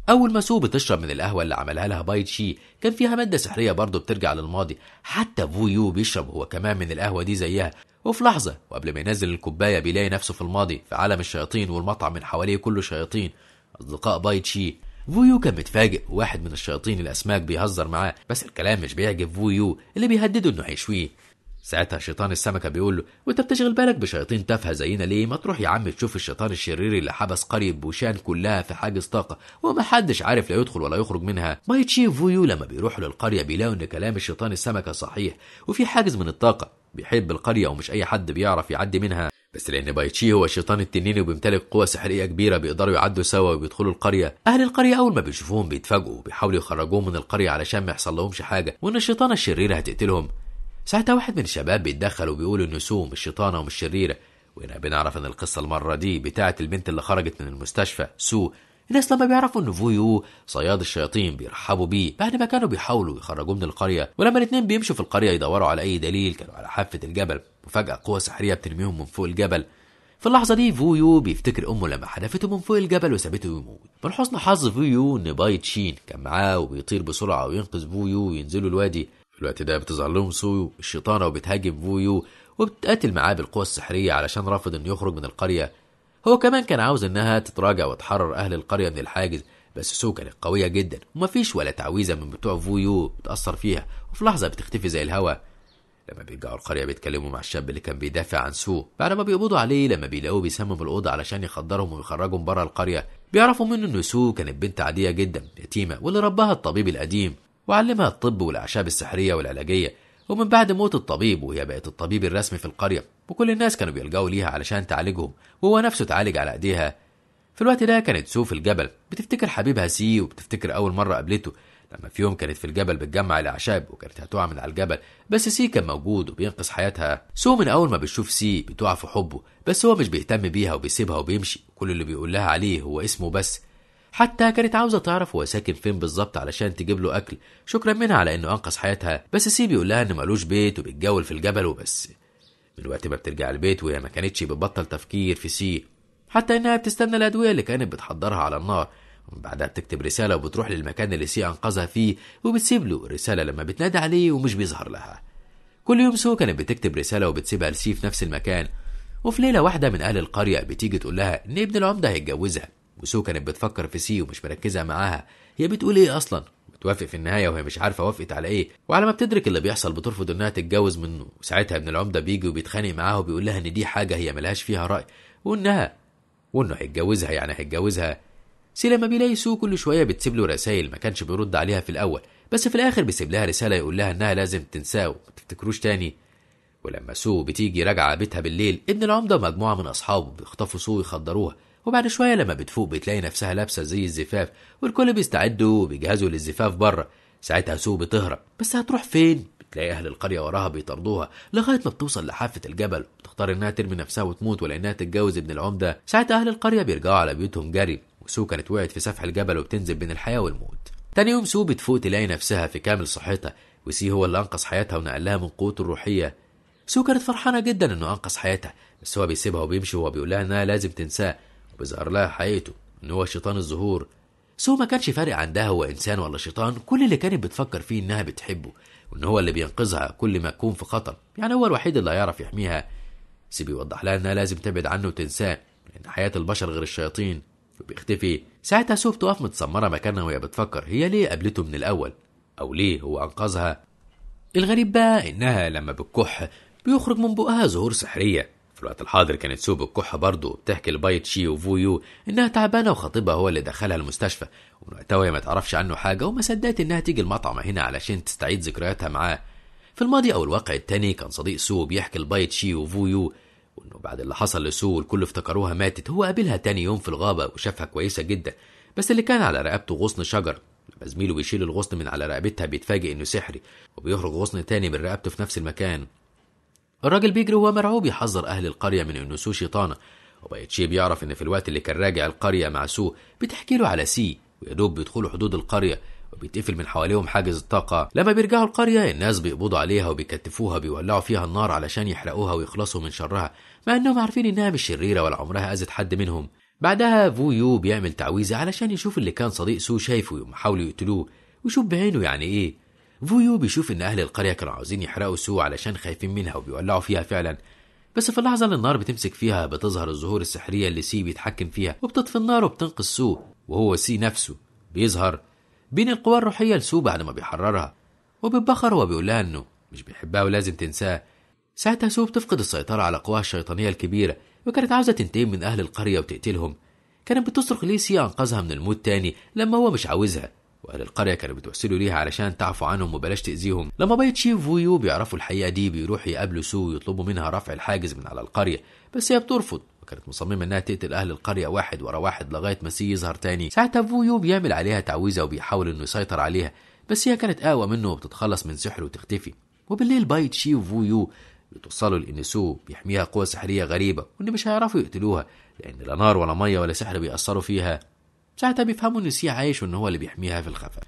A: أول ما سو بتشرب من القهوة اللي عملها لها بايت شي كان فيها مادة سحرية برضه بترجع للماضي حتى فو يو بيشرب هو كمان من القهوة دي زيها وفي لحظة وقبل ما ينزل الكوباية بيلاقي نفسه في الماضي في عالم الشياطين والمطعم من حواليه كله شياطين أصدقاء بايت فو فويو كان متفاجئ واحد من الشياطين الأسماك بيهزر معاه بس الكلام مش بيعجب فويو اللي بيهدده إنه هيشويه ساعتها شيطان السمكة بيقول له وانت بتشغل بالك بشياطين تافهة زينا ليه ما تروح يا عم تشوف الشيطان الشرير اللي حبس قرية بوشان كلها في حاجز طاقة ومحدش عارف لا يدخل ولا يخرج منها مايتشي فويو لما بيروحوا للقرية بيلاقوا ان كلام الشيطان السمكة صحيح وفي حاجز من الطاقة بيحب القرية ومش أي حد بيعرف يعدي منها بس لأن بايتشي هو الشيطان التنيني وبيمتلك قوة سحرية كبيرة بيقدروا يعدوا سوا وبيدخلوا القرية، أهل القرية أول ما بيشوفوهم بيتفاجئوا وبيحاولوا يخرجوهم من القرية علشان ما يحصل لهمش حاجة وإن الشيطانة الشريرة هتقتلهم، ساعتها واحد من الشباب بيتدخل وبيقول انه سو مش شيطانه ومش شريره وهنا بنعرف ان القصه المره دي بتاعه البنت اللي خرجت من المستشفى سو الناس لما بيعرفوا ان فويو صياد الشياطين بيرحبوا بيه بعد ما كانوا بيحاولوا يخرجوه من القريه ولما الاثنين بيمشوا في القريه يدوروا على اي دليل كانوا على حافه الجبل وفجاه قوه سحريه بترميهم من فوق الجبل في اللحظة دي فويو بيفتكر أمه لما حدفته من فوق الجبل وسابته يموت. من حسن حظ فويو إن باي تشين كان معاه وبيطير بسرعة وينقذ فويو وينزلوا الوادي في الوقت ده بتظهر لهم سويو الشيطانة وبتهاجم فويو وبتقاتل معاه بالقوة السحرية علشان رافض انه يخرج من القرية هو كمان كان عاوز انها تتراجع وتحرر اهل القرية من الحاجز بس سو كانت قوية جدا ومفيش ولا تعويذة من بتوع فويو بتأثر فيها وفي لحظة بتختفي زي الهوا لما بيرجعوا القرية بيتكلموا مع الشاب اللي كان بيدافع عن سو بعد ما بيقبضوا عليه لما بيلاقوه بيسمم الأوضة علشان يخدرهم ويخرجهم بره القرية بيعرفوا منه إن سو كانت بنت عادية جدا يتيمة واللي ربها الطبيب القديم وعلمها الطب والأعشاب السحرية والعلاجية ومن بعد موت الطبيب وهي بقت الطبيب الرسمي في القرية وكل الناس كانوا بيلجأوا ليها علشان تعالجهم وهو نفسه تعالج على أيديها في الوقت ده كانت سو في الجبل بتفتكر حبيبها سي وبتفتكر أول مرة قابلته لما في يوم كانت في الجبل بتجمع الأعشاب وكانت هتقع من على الجبل بس سي كان موجود وبينقذ حياتها سو من أول ما بتشوف سي بتقع في حبه بس هو مش بيهتم بيها وبيسيبها وبيمشي كل اللي بيقول لها عليه هو اسمه بس حتى كانت عاوزة تعرف هو ساكن فين بالظبط علشان تجيب له أكل شكرا منها على إنه أنقذ حياتها بس سي بيقول لها إنه مالوش بيت وبيتجول في الجبل وبس من وقت ما بترجع البيت وهي ما كانتش بتبطل تفكير في سي حتى إنها بتستنى الأدوية اللي كانت بتحضرها على النار بعدها بتكتب رسالة وبتروح للمكان اللي سي أنقذها فيه وبتسيب له الرسالة لما بتنادي عليه ومش بيظهر لها كل يوم سو كانت بتكتب رسالة وبتسيبها لسي في نفس المكان وفي ليلة واحدة من أهل القرية بتيجي تقول لها إن ابن العمدة هيتجوزها وسو كانت بتفكر في سي ومش مركزة معاها هي بتقول ايه اصلا بتوافق في النهاية وهي مش عارفة وافقت على ايه وعلى ما بتدرك اللي بيحصل بترفض انها تتجوز منه وساعتها ابن العمدة بيجي وبيتخانق معاها وبيقول لها ان دي حاجة هي ملهاش فيها رأي وانها وانه هيتجوزها يعني هيتجوزها سي لما بيلاقي سو كل شوية بتسيب له رسايل ما كانش بيرد عليها في الأول بس في الآخر بيسيب لها رسالة يقول لها إنها لازم تنساه وما تفتكروش تاني ولما سو بتيجي راجعة بيتها بالليل ابن العمدة مجموعة من أصحابه بيخطفوا سو ويخدروها وبعد شوية لما بتفوق بتلاقي نفسها لابسة زي الزفاف والكل بيستعدوا وبيجهزوا للزفاف بره ساعتها سو بتهرب بس هتروح فين؟ بتلاقي أهل القرية وراها بيطردوها لغاية ما بتوصل لحافة الجبل وتختار إنها ترمي نفسها وتموت ولا إنها تتجوز ابن العمدة ساعتها أهل القرية بيرجعوا على بيوتهم جري وسو كانت وقعت في سفح الجبل وبتنزل بين الحياة والموت تاني يوم سو بتفوق تلاقي نفسها في كامل صحتها وسي هو اللي أنقذ حياتها ونقلها من قوته الروحية سو كانت فرحانة جدا إنه أنقذ حياتها بس هو بيسيبها وبيمشي وهو بيقول لها إنها لازم تنساه وبيظهر لها حقيقته إن هو شيطان الزهور سو ما كانش فارق عندها هو إنسان ولا شيطان كل اللي كانت بتفكر فيه إنها بتحبه وإن هو اللي بينقذها كل ما تكون في خطر يعني هو الوحيد اللي هيعرف يحميها سي بيوضح لها إنها لازم تبعد عنه وتنساه لأن حياة البشر غير الشياطين وبيختفي ساعتها سو بتقف متسمرة مكانها وهي بتفكر هي ليه قابلته من الأول أو ليه هو أنقذها الغريب بقى إنها لما بتكح بيخرج من بقها زهور سحرية في الوقت الحاضر كانت سو الكحة برضه بتحكي لبايتشي وفويو إنها تعبانة وخطيبها هو اللي دخلها المستشفى ومن وقتها وهي ما تعرفش عنه حاجة وما صدقت إنها تيجي المطعم هنا علشان تستعيد ذكرياتها معاه في الماضي أو الواقع التاني كان صديق سو بيحكي لبايتشي وفويو وإنه بعد اللي حصل لسو والكل افتكروها ماتت هو قابلها تاني يوم في الغابة وشافها كويسة جدا بس اللي كان على رقبته غصن شجر لما زميله بيشيل الغصن من على رقبتها بيتفاجئ إنه سحري وبيخرج غصن تاني من رقبته في نفس المكان الراجل بيجري وهو مرعوب يحذر أهل القرية من إنه سو شيطانة وبايتشي بيعرف إن في الوقت اللي كان راجع القرية مع سو بتحكي له على سي دوب بيدخلوا حدود القرية وبيتقفل من حواليهم حاجز الطاقة لما بيرجعوا القرية الناس بيقبضوا عليها وبيكتفوها بيولعوا فيها النار علشان يحرقوها ويخلصوا من شرها مع إنهم عارفين إنها مش شريرة ولا عمرها أذت حد منهم بعدها فو يو بيعمل تعويذة علشان يشوف اللي كان صديق سو شايفه حاولوا يقتلوه ويشوف بعينه يعني إيه فويو بيشوف ان اهل القريه كانوا عاوزين يحرقوا سو علشان خايفين منها وبيولعوا فيها فعلا بس في اللحظه اللي النار بتمسك فيها بتظهر الزهور السحريه اللي سي بيتحكم فيها وبتطفي النار وبتنقذ سو وهو سي نفسه بيظهر بين القوى الروحيه لسو بعد ما بيحررها وبيتبخر وبيقول لها انه مش بيحبها ولازم تنساه ساعتها سو بتفقد السيطره على قواها الشيطانيه الكبيره وكانت عاوزه تنتقم من اهل القريه وتقتلهم كانت بتصرخ ليه سي انقذها من الموت تاني لما هو مش عاوزها واهل القريه كانوا بتوصلوا ليها علشان تعفوا عنهم وبلاش تاذيهم لما بيت شيف ويو بيعرفوا الحقيقه دي بيروحوا يقابلوا سو ويطلبوا منها رفع الحاجز من على القريه بس هي بترفض وكانت مصممة إنها تقتل أهل القرية واحد ورا واحد لغاية ما سي يظهر تاني، ساعتها فويو بيعمل عليها تعويذة وبيحاول إنه يسيطر عليها، بس هي كانت اقوى منه وبتتخلص من سحره وتختفي، وبالليل بايت شي وفويو بيتوصلوا لإن سو بيحميها قوة سحرية غريبة وإن مش هيعرفوا يقتلوها لأن لا نار ولا مية ولا سحر بيأثروا فيها ساعتها بيفهموا إن سي عايش وإن هو اللي بيحميها في الخفاء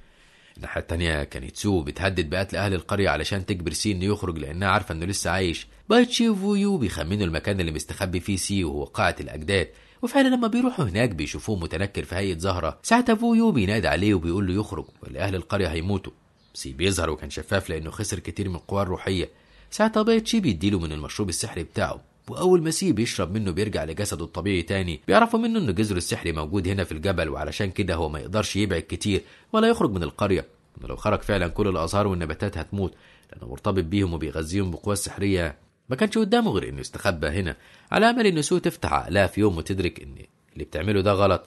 A: الناحية التانية يتسو بتهدد بقتل أهل القرية علشان تجبر سي إنه يخرج لأنها عارفة إنه لسه عايش بايتشي وفويو بيخمنوا المكان اللي مستخبي فيه سي وهو قاعة الأجداد وفعلا لما بيروحوا هناك بيشوفوه متنكر في هيئة زهرة ساعتها فويو بينادي عليه وبيقول له يخرج ولا أهل القرية هيموتوا سي بيظهر وكان شفاف لأنه خسر كتير من قواه الروحية ساعتها بايتشي بيديله من المشروب السحري بتاعه وأول ما سيب بيشرب منه بيرجع لجسده الطبيعي تاني بيعرفوا منه إن جزر السحر موجود هنا في الجبل وعلشان كده هو ما يقدرش يبعد كتير ولا يخرج من القرية لو خرج فعلا كل الأزهار والنباتات هتموت لأنه مرتبط بيهم وبيغذيهم بقوة سحرية ما كانش قدامه غير إنه يستخبى هنا على أمل إن سو تفتح عقلها في يوم وتدرك إن اللي بتعمله ده غلط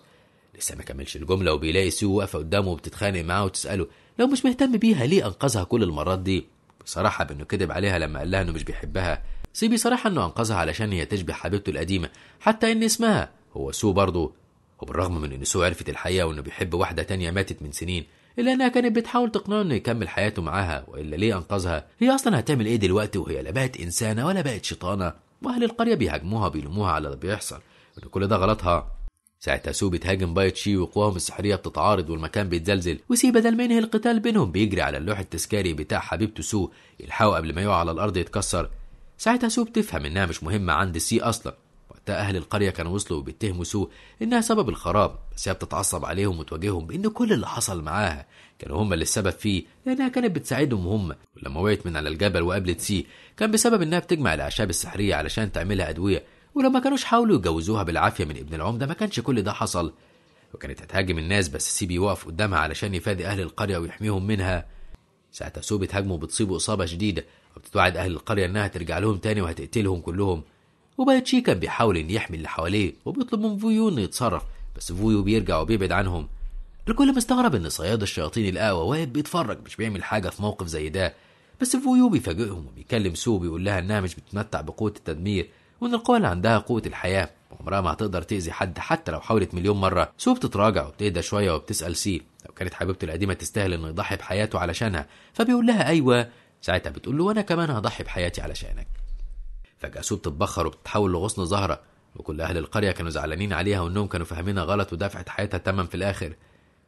A: لسه ما كملش الجملة وبيلاقي سو واقفة قدامه وبتتخانق معاه وتسأله لو مش مهتم بيها ليه أنقذها كل المرات دي بصراحة بإنه كذب عليها لما قال لها إنه مش بيحبها سيبي صراحة أنه أنقذها علشان هي تشبه حبيبته القديمة حتى إن اسمها هو سو برضه وبالرغم من إن سو عرفت الحقيقة وإنه بيحب واحدة تانية ماتت من سنين إلا إنها كانت بتحاول تقنعه إنه يكمل حياته معاها وإلا ليه أنقذها هي أصلا هتعمل إيه دلوقتي وهي لا بقت إنسانة ولا بقت شيطانة وأهل القرية بيهاجموها وبيلوموها على اللي بيحصل وأن كل ده غلطها ساعتها سو بتهاجم بايتشي وقواهم السحريه بتتعارض والمكان بيتزلزل وسي بدل ما ينهي القتال بينهم بيجري على اللوح التذكاري بتاع حبيبته سو يلحقه قبل ما يقع على الارض يتكسر ساعتها سو بتفهم إنها مش مهمة عند سي أصلا وقتها أهل القرية كانوا وصلوا وبيتهموا سو إنها سبب الخراب بس هي بتتعصب عليهم وتواجههم بإن كل اللي حصل معاها كانوا هم اللي السبب فيه لأنها كانت بتساعدهم هم ولما وقعت من على الجبل وقابلت سي كان بسبب إنها بتجمع الأعشاب السحرية علشان تعملها أدوية ولما كانوش حاولوا يجوزوها بالعافية من ابن العمدة ما كانش كل ده حصل وكانت هتهاجم الناس بس سي بيوقف قدامها علشان يفادي أهل القرية ويحميهم منها ساعتها سو بتهاجمه وبتصيبه إصابة شديدة وبتتوعد أهل القرية إنها ترجع لهم تاني وهتقتلهم كلهم وباتشي كان بيحاول إن يحمي اللي حواليه وبيطلب من فويو إنه يتصرف بس فويو بيرجع وبيبعد عنهم الكل مستغرب إن صياد الشياطين الأقوى واقف بيتفرج مش بيعمل حاجة في موقف زي ده بس فويو بيفاجئهم وبيكلم سو بيقول لها إنها مش بتتمتع بقوة التدمير وإن القوة اللي عندها قوة الحياة وعمرها ما هتقدر تأذي حد حتى لو حاولت مليون مرة سو بتتراجع وبتهدى شوية وبتسأل سي لو كانت حبيبته القديمة تستاهل إنه يضحي بحياته علشانها فبيقول لها أيوة ساعتها بتقول له وانا كمان هضحي بحياتي علشانك فجاه سوب بتتبخر وبتتحول لغصن زهره وكل اهل القريه كانوا زعلانين عليها وانهم كانوا فاهمينها غلط ودفعت حياتها تمن في الاخر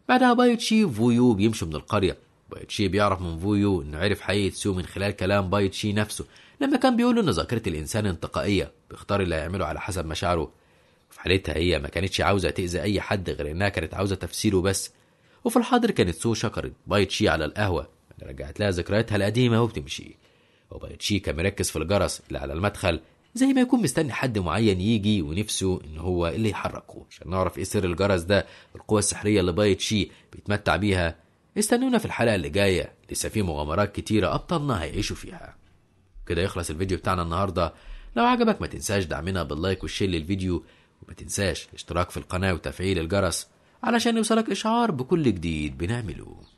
A: بعدها بايتشي فويو بيمشوا من القريه بايتشي بيعرف من فويو انه عرف حقيقه سو من خلال كلام بايتشي نفسه لما كان بيقول ان ذاكره الانسان انتقائيه بيختار اللي هيعمله على حسب مشاعره وفي حالتها هي ما كانتش عاوزه تاذي اي حد غير انها كانت عاوزه تفسيره بس وفي الحاضر كانت سو شكرت بايتشي على القهوه رجعت لها ذكرياتها القديمة وبتمشي وبقت شيكا مركز في الجرس اللي على المدخل زي ما يكون مستني حد معين يجي ونفسه ان هو اللي يحركه عشان نعرف ايه سر الجرس ده القوة السحرية اللي بايت شي بيتمتع بيها استنونا في الحلقة اللي جاية لسه في مغامرات كتيرة أبطالنا هيعيشوا فيها كده يخلص الفيديو بتاعنا النهاردة لو عجبك ما تنساش دعمنا باللايك والشير للفيديو وما تنساش الاشتراك في القناة وتفعيل الجرس علشان يوصلك إشعار بكل جديد بنعمله